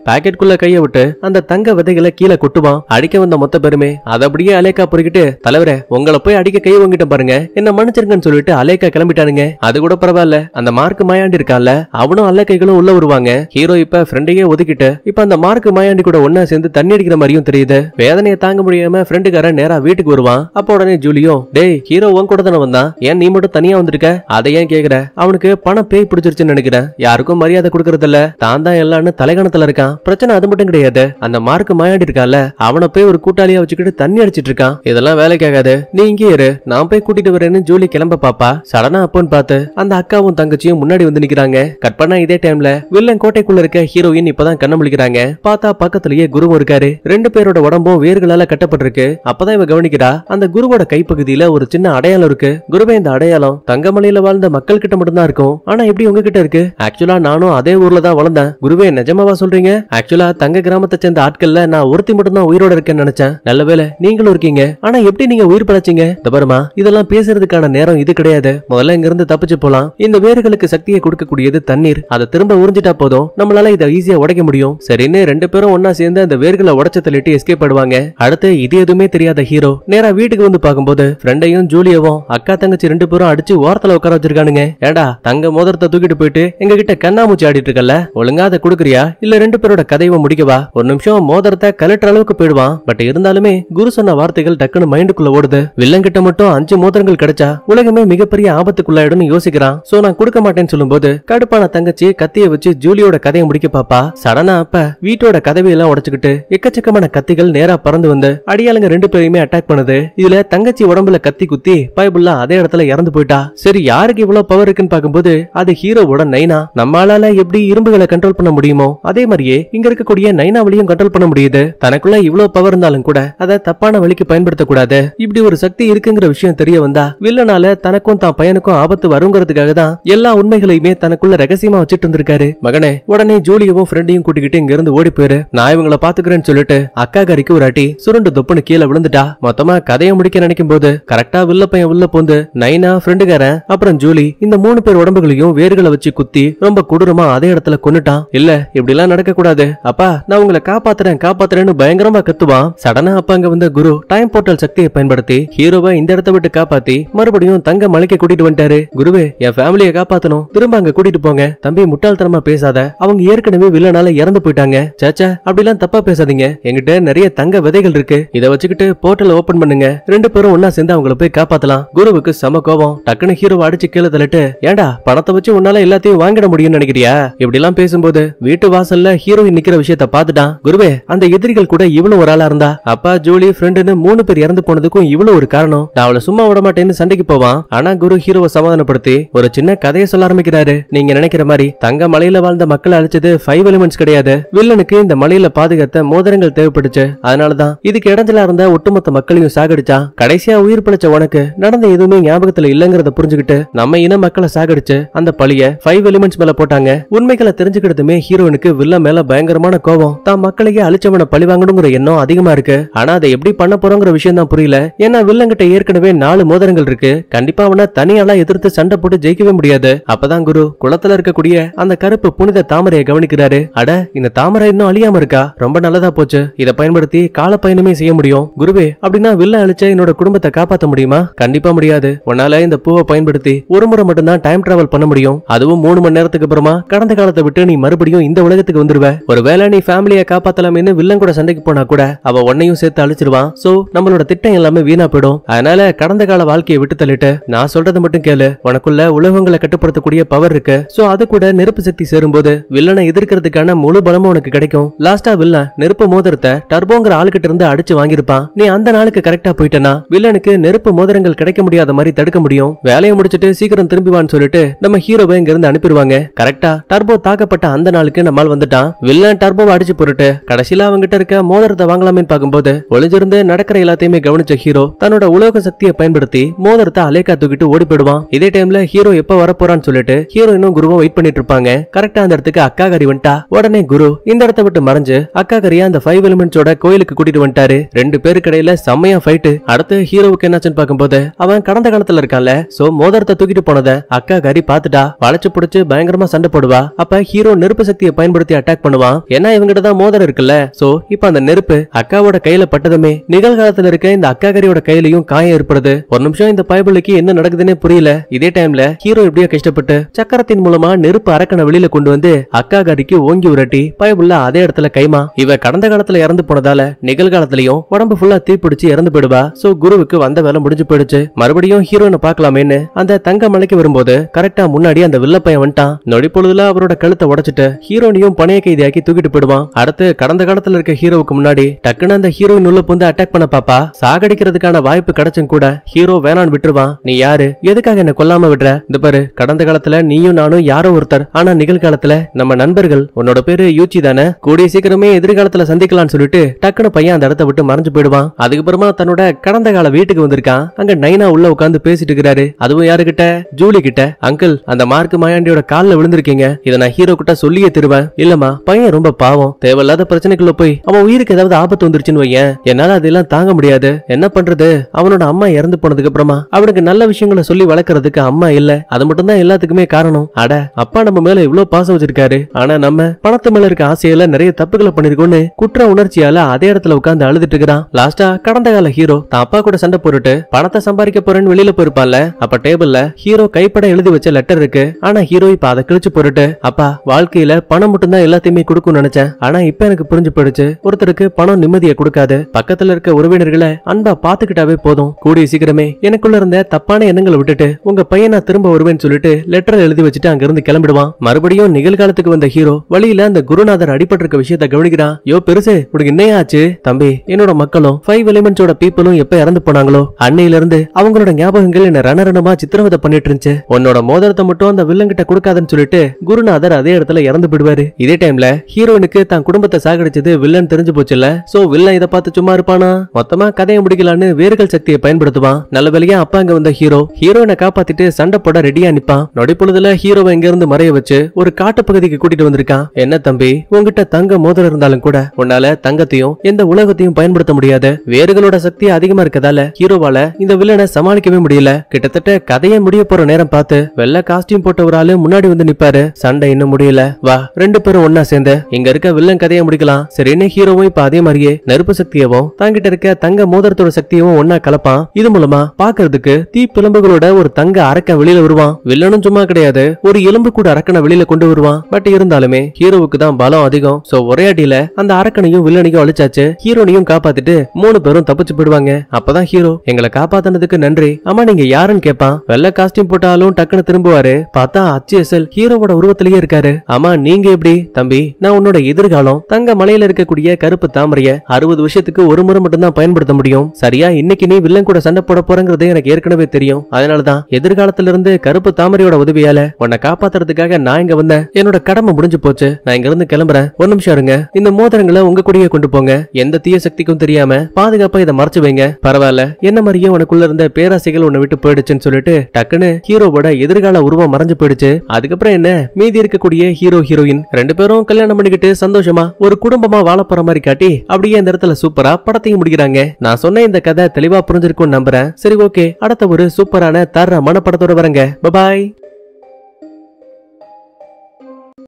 குள்ள கைய விட்டு அந்த தங்க விதைகளை கீழே கொட்டுவான் அடிக்க வந்த மொத்த பேருமே அதபடியே அப்படியே அலேக்கா பொறுக்கிட்டு தலைவரே உங்களை போய் அடிக்க கை வாங்கிட்ட பாருங்க என்ன மன்னிச்சிருங்கன்னு சொல்லிட்டு அலேக்கா கிளம்பிட்டானுங்க அது கூட பரவாயில்ல அந்த மார்க் மாயாண்டி இருக்கான்ல அவனும் அல்லக்கைகளும் உள்ள வருவாங்க ஹீரோ இப்ப ஃப்ரெண்டையே ஒதுக்கிட்டு இப்ப அந்த மார்க் மாயாண்டி கூட ஒன்னா சேர்ந்து தண்ணி அடிக்கிற மாதிரியும் தெரியுது வேதனையை தாங்க முடியாம ஃப்ரெண்டுக்காரன் நேரா வீட்டுக்கு வருவான் அப்ப உடனே ஜூலியோ டேய் ஹீரோ உன் கூட தானே வந்தான் ஏன் நீ மட்டும் தனியா வந்திருக்க அதை ஏன் கேக்குற அவனுக்கு பணம் பேய் பிடிச்சிருச்சுன்னு நினைக்கிறேன் யாருக்கும் மரியாதை கொடுக்கறது இல்ல தான் தான் எல்லாம்னு தலைகணத்துல இருக்கான் பிரச்சனை அது மட்டும் கிடையாது அந்த மார்க் மாயாண்டி இருக்கால அவனை போய் ஒரு கூட்டாளியா வச்சுக்கிட்டு தண்ணி அடிச்சிட்டு இருக்கான் இதெல்லாம் வேலை கேட்காது நீ இங்கே இரு நான் போய் கூட்டிட்டு வரேன்னு ஜூலி கிளம்ப பாப்பா சடனா அப்போன்னு பார்த்து அந்த அக்காவும் தங்கச்சியும் முன்னாடி வந்து நிக்கிறாங்க கட் பண்ணா இதே டைம்ல வில்லன் கோட்டைக்குள்ள இருக்க ஹீரோயின் இப்பதான் கண்ண முழிக்கிறாங்க பார்த்தா பக்கத்திலேயே குருவும் இருக்காரு ரெண்டு பேரோட உடம்பும் வேர்களால கட்டப்பட்டிருக்கு அப்பதான் இவ கவனிக்கிறா அந்த குருவோட கைப்பகுதியில ஒரு சின்ன அடையாளம் இருக்கு குருவே இந்த அடையாளம் தங்கமலையில வாழ்ந்த மக்கள் கிட்ட மட்டும்தான் இருக்கும் ஆனா எப்படி உங்ககிட்ட இருக்கு ஆக்சுவலா நானும் அதே ஊர்ல தான் வளர்ந்தேன் குருவே நிஜமாவா சொல்றீங்க ஆக்சுவலா தங்க கிராமத்தை சேர்ந்த ஆட்கள்ல நான் ஒருத்தி மட்டும்தான் உயிரோட இருக்கேன்னு நினைச்சேன் நல்லவேளை நீங்களும் இருக்கீங்க ஆனா எப்படி நீங்க உயிர் பழச்சிங்க தபருமா இதெல்லாம் பேசுறதுக்கான நேரம் இது கிடையாது கிடையாது முதல்ல இங்க இருந்து தப்பிச்சு போலாம் இந்த வேர்களுக்கு சக்தியை கொடுக்கக்கூடியது தண்ணீர் அதை திரும்ப உறிஞ்சிட்டா போதும் நம்மளால இதை ஈஸியா உடைக்க முடியும் சரின்னு ரெண்டு பேரும் ஒன்னா சேர்ந்து அந்த வேர்களை உடச்ச தள்ளிட்டு எஸ்கேப் ஆடுவாங்க அடுத்து இது எதுவுமே தெரியாத ஹீரோ நேரா வீட்டுக்கு வந்து பாக்கும்போது ஃப்ரெண்டையும் ஜூலியவும் அக்கா தங்கச்சி ரெண்டு பேரும் அடிச்சு ஓரத்துல உட்கார வச்சிருக்கானுங்க ஏடா தங்க மோதிரத்தை தூக்கிட்டு போயிட்டு எங்க கிட்ட கண்ணாமூச்சி ஆடிட்டு இருக்கல ஒழுங்கா அதை கொடுக்குறியா இல்ல ரெண்டு பேரோட கதையை முடிக்கவா ஒரு நிமிஷம் மோதிரத்தை கலட்டுற அளவுக்கு போயிடுவான் பட் இருந்தாலுமே குரு சொன்ன வார்த்தைகள் டக்குன்னு மைண்டுக்குள்ள ஓடுது வில்லங்கிட்ட மட்டும் அஞ்சு மோதிரங்கள் கிடைச்சா உலகமே மிக மிகப்பெரிய ஆபத்துக்குள்ளாயிடும்னு யோசிக்கிறான் சோ நான் கொடுக்க மாட்டேன்னு சொல்லும்போது கடுப்பான தங்கச்சி கத்திய வச்சு ஜூலியோட கதையை முடிக்க பாப்பா சடனா அப்ப வீட்டோட கதவையெல்லாம் உடச்சுக்கிட்டு எக்கச்சக்கமான கத்திகள் நேரா பறந்து வந்து அடியாளுங்க ரெண்டு பேரையுமே அட்டாக் பண்ணுது இதுல தங்கச்சி உடம்புல கத்தி குத்தி பைபிள்லாம் அதே இடத்துல இறந்து போயிட்டா சரி யாருக்கு இவ்வளவு பவர் இருக்குன்னு பாக்கும்போது அது ஹீரோவோட நைனா நம்மளால எப்படி இரும்புகளை கண்ட்ரோல் பண்ண முடியுமோ அதே மாதிரியே இங்க இருக்கக்கூடிய நைனாவிலையும் கண்ட்ரோல் பண்ண முடியுது தனக்குள்ள இவ்வளவு பவர் இருந்தாலும் கூட அதை தப்பான வழிக்கு பயன்படுத்தக்கூடாது இப்படி ஒரு சக்தி இருக்குங்கிற விஷயம் தெரிய வந்தா வில்லனால தனக்கு தனக்கும் தான் பையனுக்கும் ஆபத்து வருங்கிறதுக்காக தான் எல்லா உண்மைகளையுமே தனக்குள்ள ரகசியமா வச்சுட்டு இருந்திருக்காரு மகனே உடனே ஜூலியவும் ஃப்ரெண்டையும் கூட்டிக்கிட்டு இங்க இருந்து ஓடி போயிரு நான் இவங்கள பாத்துக்கிறேன்னு சொல்லிட்டு அக்கா கறிக்கு ஒரு அட்டி சுருண்டு தொப்புன்னு கீழே விழுந்துட்டா மொத்தமா கதையை முடிக்க நினைக்கும் போது கரெக்டா வில்ல பையன் உள்ள போந்து நைனா ஃப்ரெண்டுக்காரன் அப்புறம் ஜூலி இந்த மூணு பேர் உடம்புகளையும் வேர்களை வச்சு குத்தி ரொம்ப கொடூரமா அதே இடத்துல கொண்டுட்டான் இல்ல இப்படி எல்லாம் நடக்க கூடாது அப்பா நான் உங்களை காப்பாத்துறேன் காப்பாத்துறேன்னு பயங்கரமா கத்துவான் சடனா அப்ப அங்க வந்த குரு டைம் போர்ட்டல் சக்தியை பயன்படுத்தி ஹீரோவை இந்த இடத்த விட்டு காப்பாத்தி மறுபடியும் தங்க மலைக்கு கூட்டிட்டு வந்துட்டாரு குருவே என் ஃபேமிலியை காப்பாத்தணும் திரும்ப அங்க கூட்டிட்டு போங்க தம்பி முட்டாள்தனமா பேசாத அவங்க ஏற்கனவே வில்லனால இறந்து போயிட்டாங்க சேச்சா அப்படிலாம் தப்பா பேசாதீங்க எங்கிட்ட நிறைய தங்க விதைகள் இருக்கு இத வச்சுக்கிட்டு போர்ட்டல் ஓபன் பண்ணுங்க ரெண்டு பேரும் ஒன்னா சேர்ந்து அவங்கள போய் காப்பாத்தலாம் குருவுக்கு சம கோபம் டக்குன்னு ஹீரோவை அடிச்சு கீழே தள்ளிட்டு ஏண்டா பணத்தை வச்சு உன்னால எல்லாத்தையும் வாங்கிட முடியும்னு நினைக்கிறியா இப்படி எல்லாம் பேசும்போது வீட்டு வாசல்ல ஹீரோயின் நிக்கிற விஷயத்த பாத்துட்டான் குருவே அந்த எதிரிகள் கூட இவ்வளவு ஒரு ஆளா இருந்தா அப்பா ஜூலி ஃப்ரெண்டுன்னு மூணு பேர் இறந்து போனதுக்கும் இவ்வளவு ஒரு காரணம் நான் அவளை சும்மா விட மாட்டேன்னு சண்டைக்கு போவான் ஆனா ஆனா குரு ஹீரோவை சமாதானப்படுத்தி ஒரு சின்ன கதையை சொல்ல ஆரம்பிக்கிறாரு நீங்க நினைக்கிற மாதிரி தங்க மலையில வாழ்ந்த மக்களை அழிச்சது ஃபைவ் எலிமெண்ட்ஸ் கிடையாது வில்லனுக்கு இந்த மலையில பாதுகாத்த மோதிரங்கள் தேவைப்பட்டுச்சு அதனாலதான் இதுக்கு இடத்துல இருந்த ஒட்டுமொத்த மக்களையும் சாகடிச்சா கடைசியா உயிர் பிழைச்ச உனக்கு நடந்த எதுவுமே ஞாபகத்துல இல்லங்கறத புரிஞ்சுக்கிட்டு நம்ம இன மக்களை சாகடிச்சு அந்த பழிய ஃபைவ் எலிமெண்ட்ஸ் மேல போட்டாங்க உண்மைகளை தெரிஞ்சுக்கிட்டதுமே ஹீரோனுக்கு வில்ல மேல பயங்கரமான கோபம் தான் மக்களையே அழிச்சவனை பழி வாங்கணுங்கிற எண்ணம் அதிகமா இருக்கு ஆனா அதை எப்படி பண்ண போறோங்கிற விஷயம் தான் புரியல ஏன்னா வில்லங்கிட்ட ஏற்கனவே நாலு மோதிரங்கள் இருக்கு கண்டிப்பா அவனை அவனை தனியாலா எதிர்த்து சண்டை போட்டு ஜெயிக்கவே முடியாது அப்பதான் குரு குளத்துல இருக்கக்கூடிய அந்த கருப்பு புனித தாமரையை கவனிக்கிறாரு அட இந்த தாமரை இன்னும் அழியாம இருக்கா ரொம்ப நல்லதா போச்சு இதை பயன்படுத்தி கால பயணமே செய்ய முடியும் குருவே அப்படின்னா வில்ல அழிச்ச என்னோட குடும்பத்தை காப்பாத்த முடியுமா கண்டிப்பா முடியாது உன்னால இந்த பூவை பயன்படுத்தி ஒரு முறை மட்டும்தான் டைம் டிராவல் பண்ண முடியும் அதுவும் மூணு மணி நேரத்துக்கு அப்புறமா கடந்த காலத்தை விட்டு நீ மறுபடியும் இந்த உலகத்துக்கு வந்துருவ ஒருவேளை நீ ஃபேமிலியை காப்பாத்தலாமேன்னு வில்லன் கூட சண்டைக்கு போனா கூட அவ உன்னையும் சேர்த்து அழிச்சிருவான் சோ நம்மளோட திட்டம் எல்லாமே வீணா போயிடும் அதனால கடந்த கால வாழ்க்கையை விட்டு தள்ளிட்டு நான் நான் சொல்றது மட்டும் கேளு உனக்குள்ள உலகங்களை கட்டுப்படுத்தக்கூடிய பவர் இருக்கு சோ அது கூட நெருப்பு சக்தி சேரும் போது வில்லனை எதிர்க்கிறதுக்கான முழு பலமும் உனக்கு கிடைக்கும் லாஸ்டா வில்லன் நெருப்பு மோதிரத்தை டர்போங்கிற ஆளுகிட்ட இருந்து அடிச்சு வாங்கியிருப்பான் நீ அந்த நாளுக்கு கரெக்டா போயிட்டனா வில்லனுக்கு நெருப்பு மோதிரங்கள் கிடைக்க முடியாத மாதிரி தடுக்க முடியும் வேலையை முடிச்சிட்டு சீக்கிரம் திரும்பிவான்னு சொல்லிட்டு நம்ம ஹீரோவை இங்க இருந்து அனுப்பிடுவாங்க கரெக்டா டர்போ தாக்கப்பட்ட அந்த நாளுக்கு நம்மால் வந்துட்டான் வில்லன் டர்போ அடிச்சு போட்டுட்டு கடைசியில கிட்ட இருக்க மோதிரத்தை வாங்கலாமே பார்க்கும்போது ஒளிஞ்சிருந்து நடக்கிற எல்லாத்தையுமே கவனிச்ச ஹீரோ தன்னோட உலோக சக்தியை பயன்படுத்தி மோதிரத்தை அலேக்கா தூக்கிட்டு சொல்லிட்டு ஓடி போயிடுவான் இதே டைம்ல ஹீரோ எப்ப வர சொல்லிட்டு ஹீரோ இன்னும் குருவும் வெயிட் பண்ணிட்டு இருப்பாங்க கரெக்டா அந்த இடத்துக்கு அக்கா கறி வந்துட்டா உடனே குரு இந்த இடத்த விட்டு மறைஞ்சு அக்கா கறியா அந்த ஃபைவ் எலிமெண்ட்ஸோட கோயிலுக்கு கூட்டிட்டு வந்துட்டாரு ரெண்டு பேருக்கு இடையில செம்மையா ஃபைட்டு அடுத்து ஹீரோவுக்கு என்னாச்சுன்னு பாக்கும்போது அவன் கடந்த காலத்துல இருக்கான்ல சோ மோதிரத்தை தூக்கிட்டு போனத அக்கா கறி பாத்துட்டா வளைச்சு புடிச்சு பயங்கரமா சண்டை போடுவா அப்ப ஹீரோ நெருப்பு சக்தியை பயன்படுத்தி அட்டாக் பண்ணுவான் ஏன்னா இவங்கிட்ட தான் மோதிரம் இருக்குல்ல சோ இப்ப அந்த நெருப்பு அக்காவோட கையில பட்டதுமே நிகழ்காலத்துல இருக்க இந்த அக்கா கறியோட கையிலயும் காயம் ஏற்படுது ஒரு நிமிஷம் இந்த பைபிளுக்கு என்ன நடக்கு நடக்குதுன்னே புரியல இதே டைம்ல ஹீரோ எப்படியோ கஷ்டப்பட்டு சக்கரத்தின் மூலமா நெருப்பு அரக்கனை வெளியில கொண்டு வந்து அக்கா காரிக்கு ஓங்கி உரட்டி பயமுள்ள அதே இடத்துல கைமா இவ கடந்த காலத்துல இறந்து போனதால நிகழ்காலத்திலயும் உடம்பு ஃபுல்லா தீப்பிடிச்சு இறந்து போயிடுவா சோ குருவுக்கு வந்த வேலை முடிஞ்சு போயிடுச்சு மறுபடியும் ஹீரோனை பாக்கலாமேனு அந்த தங்க மலைக்கு வரும்போது கரெக்டா முன்னாடி அந்த வில்லப்பையன் வந்துட்டான் நொடி பொழுதுல அவரோட கழுத்தை உடச்சிட்டு ஹீரோனையும் பணைய கைதியாக்கி தூக்கிட்டு போயிடுவான் அடுத்து கடந்த காலத்துல இருக்க ஹீரோவுக்கு முன்னாடி டக்குன்னு அந்த ஹீரோயின் உள்ள பூந்து அட்டாக் பண்ண பாப்பா சாகடிக்கிறதுக்கான வாய்ப்பு கிடைச்சும் கூட ஹீரோ வேணான்னு விட்டுருவான் நீ யாரு யாரு எதுக்காக என்ன கொல்லாம விடுற இந்த பாரு கடந்த காலத்துல நீயும் நானும் யாரோ ஒருத்தர் ஆனா நிகழ்காலத்துல நம்ம நண்பர்கள் உன்னோட பேரு யூச்சி தானே கூடிய சீக்கிரமே எதிர்காலத்துல சந்திக்கலாம்னு சொல்லிட்டு டக்குனு பையன் அந்த இடத்த விட்டு மறைஞ்சு போயிடுவான் அதுக்கப்புறமா தன்னோட கடந்த கால வீட்டுக்கு வந்திருக்கான் அங்க நைனா உள்ள உட்காந்து பேசிட்டு இருக்காரு அதுவும் யாருகிட்ட ஜூலி கிட்ட அங்கிள் அந்த மார்க் மாயாண்டியோட காலில் விழுந்திருக்கீங்க இதை நான் ஹீரோ கிட்ட சொல்லியே தருவேன் இல்லமா பையன் ரொம்ப பாவம் தேவையில்லாத பிரச்சனைக்குள்ள போய் அவன் உயிருக்கு ஏதாவது ஆபத்து வந்துருச்சுன்னு வையன் என்னால அதெல்லாம் தாங்க முடியாது என்ன பண்றது அவனோட அம்மா இறந்து போனதுக்கு அப்புறமா அவனுக்கு நல்ல விஷயம் விஷயங்களை சொல்லி வளர்க்கறதுக்கு அம்மா இல்ல அது மட்டும் தான் எல்லாத்துக்குமே காரணம் அட அப்பா நம்ம மேல இவ்வளவு பாசம் வச்சிருக்காரு ஆனா நம்ம பணத்து மேல இருக்க ஆசையில நிறைய தப்புகளை பண்ணிருக்கோம்னு குற்ற உணர்ச்சியால அதே இடத்துல உட்கார்ந்து அழுதுட்டு இருக்கிறான் லாஸ்டா கடந்த கால ஹீரோ தான் அப்பா கூட சண்டை போட்டுட்டு பணத்தை சம்பாதிக்க போறேன்னு வெளியில போயிருப்பான்ல அப்ப டேபிள்ல ஹீரோ கைப்பட எழுதி வச்ச லெட்டர் இருக்கு ஆனா ஹீரோ இப்ப அதை கிழிச்சு போட்டுட்டு அப்பா வாழ்க்கையில பணம் மட்டும் தான் எல்லாத்தையுமே கொடுக்கும் நினைச்சேன் ஆனா இப்ப எனக்கு புரிஞ்சு போயிடுச்சு ஒருத்தருக்கு பணம் நிம்மதியை கொடுக்காது பக்கத்துல இருக்க உறவினர்களை அன்பா பாத்துக்கிட்டாவே போதும் கூடிய சீக்கிரமே எனக்குள்ள இருந்த தப்பான எண்ணங்களை விட்டுட்டு உங்க பையன் நான் திரும்ப வருவேன்னு சொல்லிட்டு லெட்டர் எழுதி வச்சுட்டு அங்கிருந்து கிளம்பிடுவான் மறுபடியும் நிகழ்காலத்துக்கு வந்த ஹீரோ வழியில அந்த குருநாதர் இருக்க விஷயத்த கவனிக்கிறான் யோ பெருசு உனக்கு என்னையாச்சு தம்பி என்னோட மக்களும் ஃபைவ் எலிமெண்ட்ஸோட பீப்புளும் எப்ப இறந்து போனாங்களோ அன்னையில இருந்து அவங்களோட ஞாபகங்கள் என்ன ரணரணமா சித்திரவதை பண்ணிட்டு இருந்துச்சு உன்னோட மோதிரத்தை மட்டும் அந்த கிட்ட கொடுக்காதுன்னு சொல்லிட்டு குருநாதர் அதே இடத்துல இறந்து போடுவாரு இதே டைம்ல ஹீரோனுக்கு தான் குடும்பத்தை சாகடிச்சது வில்லன் தெரிஞ்சு போச்சுல்ல சோ வில்லன் இதை பார்த்து சும்மா இருப்பானா மொத்தமா கதையை முடிக்கலான்னு வேர்கள் சக்தியை பயன்படுத்துவான் நல்ல வேலையா அப்பா அங்க வந்த ஹீரோ ஹீரோ ஹீரோனை காப்பாத்திட்டு சண்டை போட ரெடியா நிப்பான் நொடிப்பொழுதுல ஹீரோவை இங்க இருந்து மறைய வச்சு ஒரு காட்டு பகுதிக்கு கூட்டிட்டு வந்திருக்கான் என்ன தம்பி உங்ககிட்ட தங்க மோதல் இருந்தாலும் கூட உன்னால தங்கத்தையும் எந்த உலகத்தையும் பயன்படுத்த முடியாது வேர்களோட சக்தி அதிகமா இருக்கதால ஹீரோவால இந்த வில்லனை சமாளிக்கவே முடியல கிட்டத்தட்ட கதையை முடிய போற நேரம் பார்த்து வெள்ள காஸ்டியூம் போட்ட ஒரு ஆளு முன்னாடி வந்து நிப்பாரு சண்டை இன்னும் முடியல வா ரெண்டு பேரும் ஒன்னா சேர்ந்து இங்க இருக்க வில்லன் கதையை முடிக்கலாம் சரின்னு ஹீரோவும் இப்ப அதே மாதிரியே நெருப்பு சக்தியவும் தாங்கிட்ட இருக்க தங்க மோதிரத்தோட சக்தியவும் ஒன்னா கலப்பான் இது மூலமா பாக்குறதுக்கு தீ எலும்புகளோட ஒரு தங்க அரக்க வெளியில வருவான் வில்லனும் சும்மா கிடையாது ஒரு எலும்பு கூட அரக்கனை வெளியில கொண்டு வருவான் பட் இருந்தாலுமே ஹீரோவுக்கு தான் பலம் அதிகம் சோ ஒரே அடியில அந்த அரக்கனையும் வில்லனையும் அழிச்சாச்சு ஹீரோனையும் காப்பாத்திட்டு மூணு பேரும் தப்பிச்சு போயிடுவாங்க அப்பதான் ஹீரோ எங்களை காப்பாத்தினதுக்கு நன்றி ஆமா நீங்க யாருன்னு கேப்பான் வெள்ள காஸ்டியூம் போட்டாலும் டக்குன்னு திரும்புவாரு பார்த்தா அச்சிஎஸ்எல் ஹீரோவோட உருவத்திலேயே இருக்காரு ஆமா நீங்க எப்படி தம்பி நான் உன்னோட எதிர்காலம் தங்க மலையில இருக்கக்கூடிய கருப்பு தாமரைய அறுபது வருஷத்துக்கு ஒரு முறை மட்டும்தான் பயன்படுத்த முடியும் சரியா இன்னைக்கு நீ வில்லன் கூட சண்டை போட போறங்கிறது எனக்கு ஏற்கனவே தெரியும் தெரியும் அதனாலதான் எதிர்காலத்துல இருந்து கருப்பு தாமரையோட உதவியால உன்னை காப்பாத்துறதுக்காக நான் இங்க வந்தேன் என்னோட கடமை முடிஞ்சு போச்சு நான் இங்க இருந்து கிளம்புறேன் ஒரு நிமிஷம் இருங்க இந்த மோதிரங்களை உங்க கூடயே கொண்டு போங்க எந்த தீய சக்திக்கும் தெரியாம பாதுகாப்பா இதை மறைச்சு வைங்க பரவாயில்ல என்ன மாதிரியே உனக்குள்ள இருந்த பேராசைகள் உன்னை விட்டு போயிடுச்சுன்னு சொல்லிட்டு டக்குன்னு ஹீரோவோட எதிர்கால உருவம் மறைஞ்சு போயிடுச்சு அதுக்கப்புறம் என்ன மீதி இருக்கக்கூடிய ஹீரோ ஹீரோயின் ரெண்டு பேரும் கல்யாணம் பண்ணிக்கிட்டு சந்தோஷமா ஒரு குடும்பமா வாழ போற மாதிரி காட்டி அப்படியே அந்த இடத்துல சூப்பரா படத்தையும் முடிக்கிறாங்க நான் சொன்ன இந்த கதை தெளிவா புரிஞ்சிருக்கும் நம்புறேன் சரி ஓகே அடுத்த ஒரு சூப்பர் சூப்பரான தரமான மனப்படத்தோட வரங்க பபாய்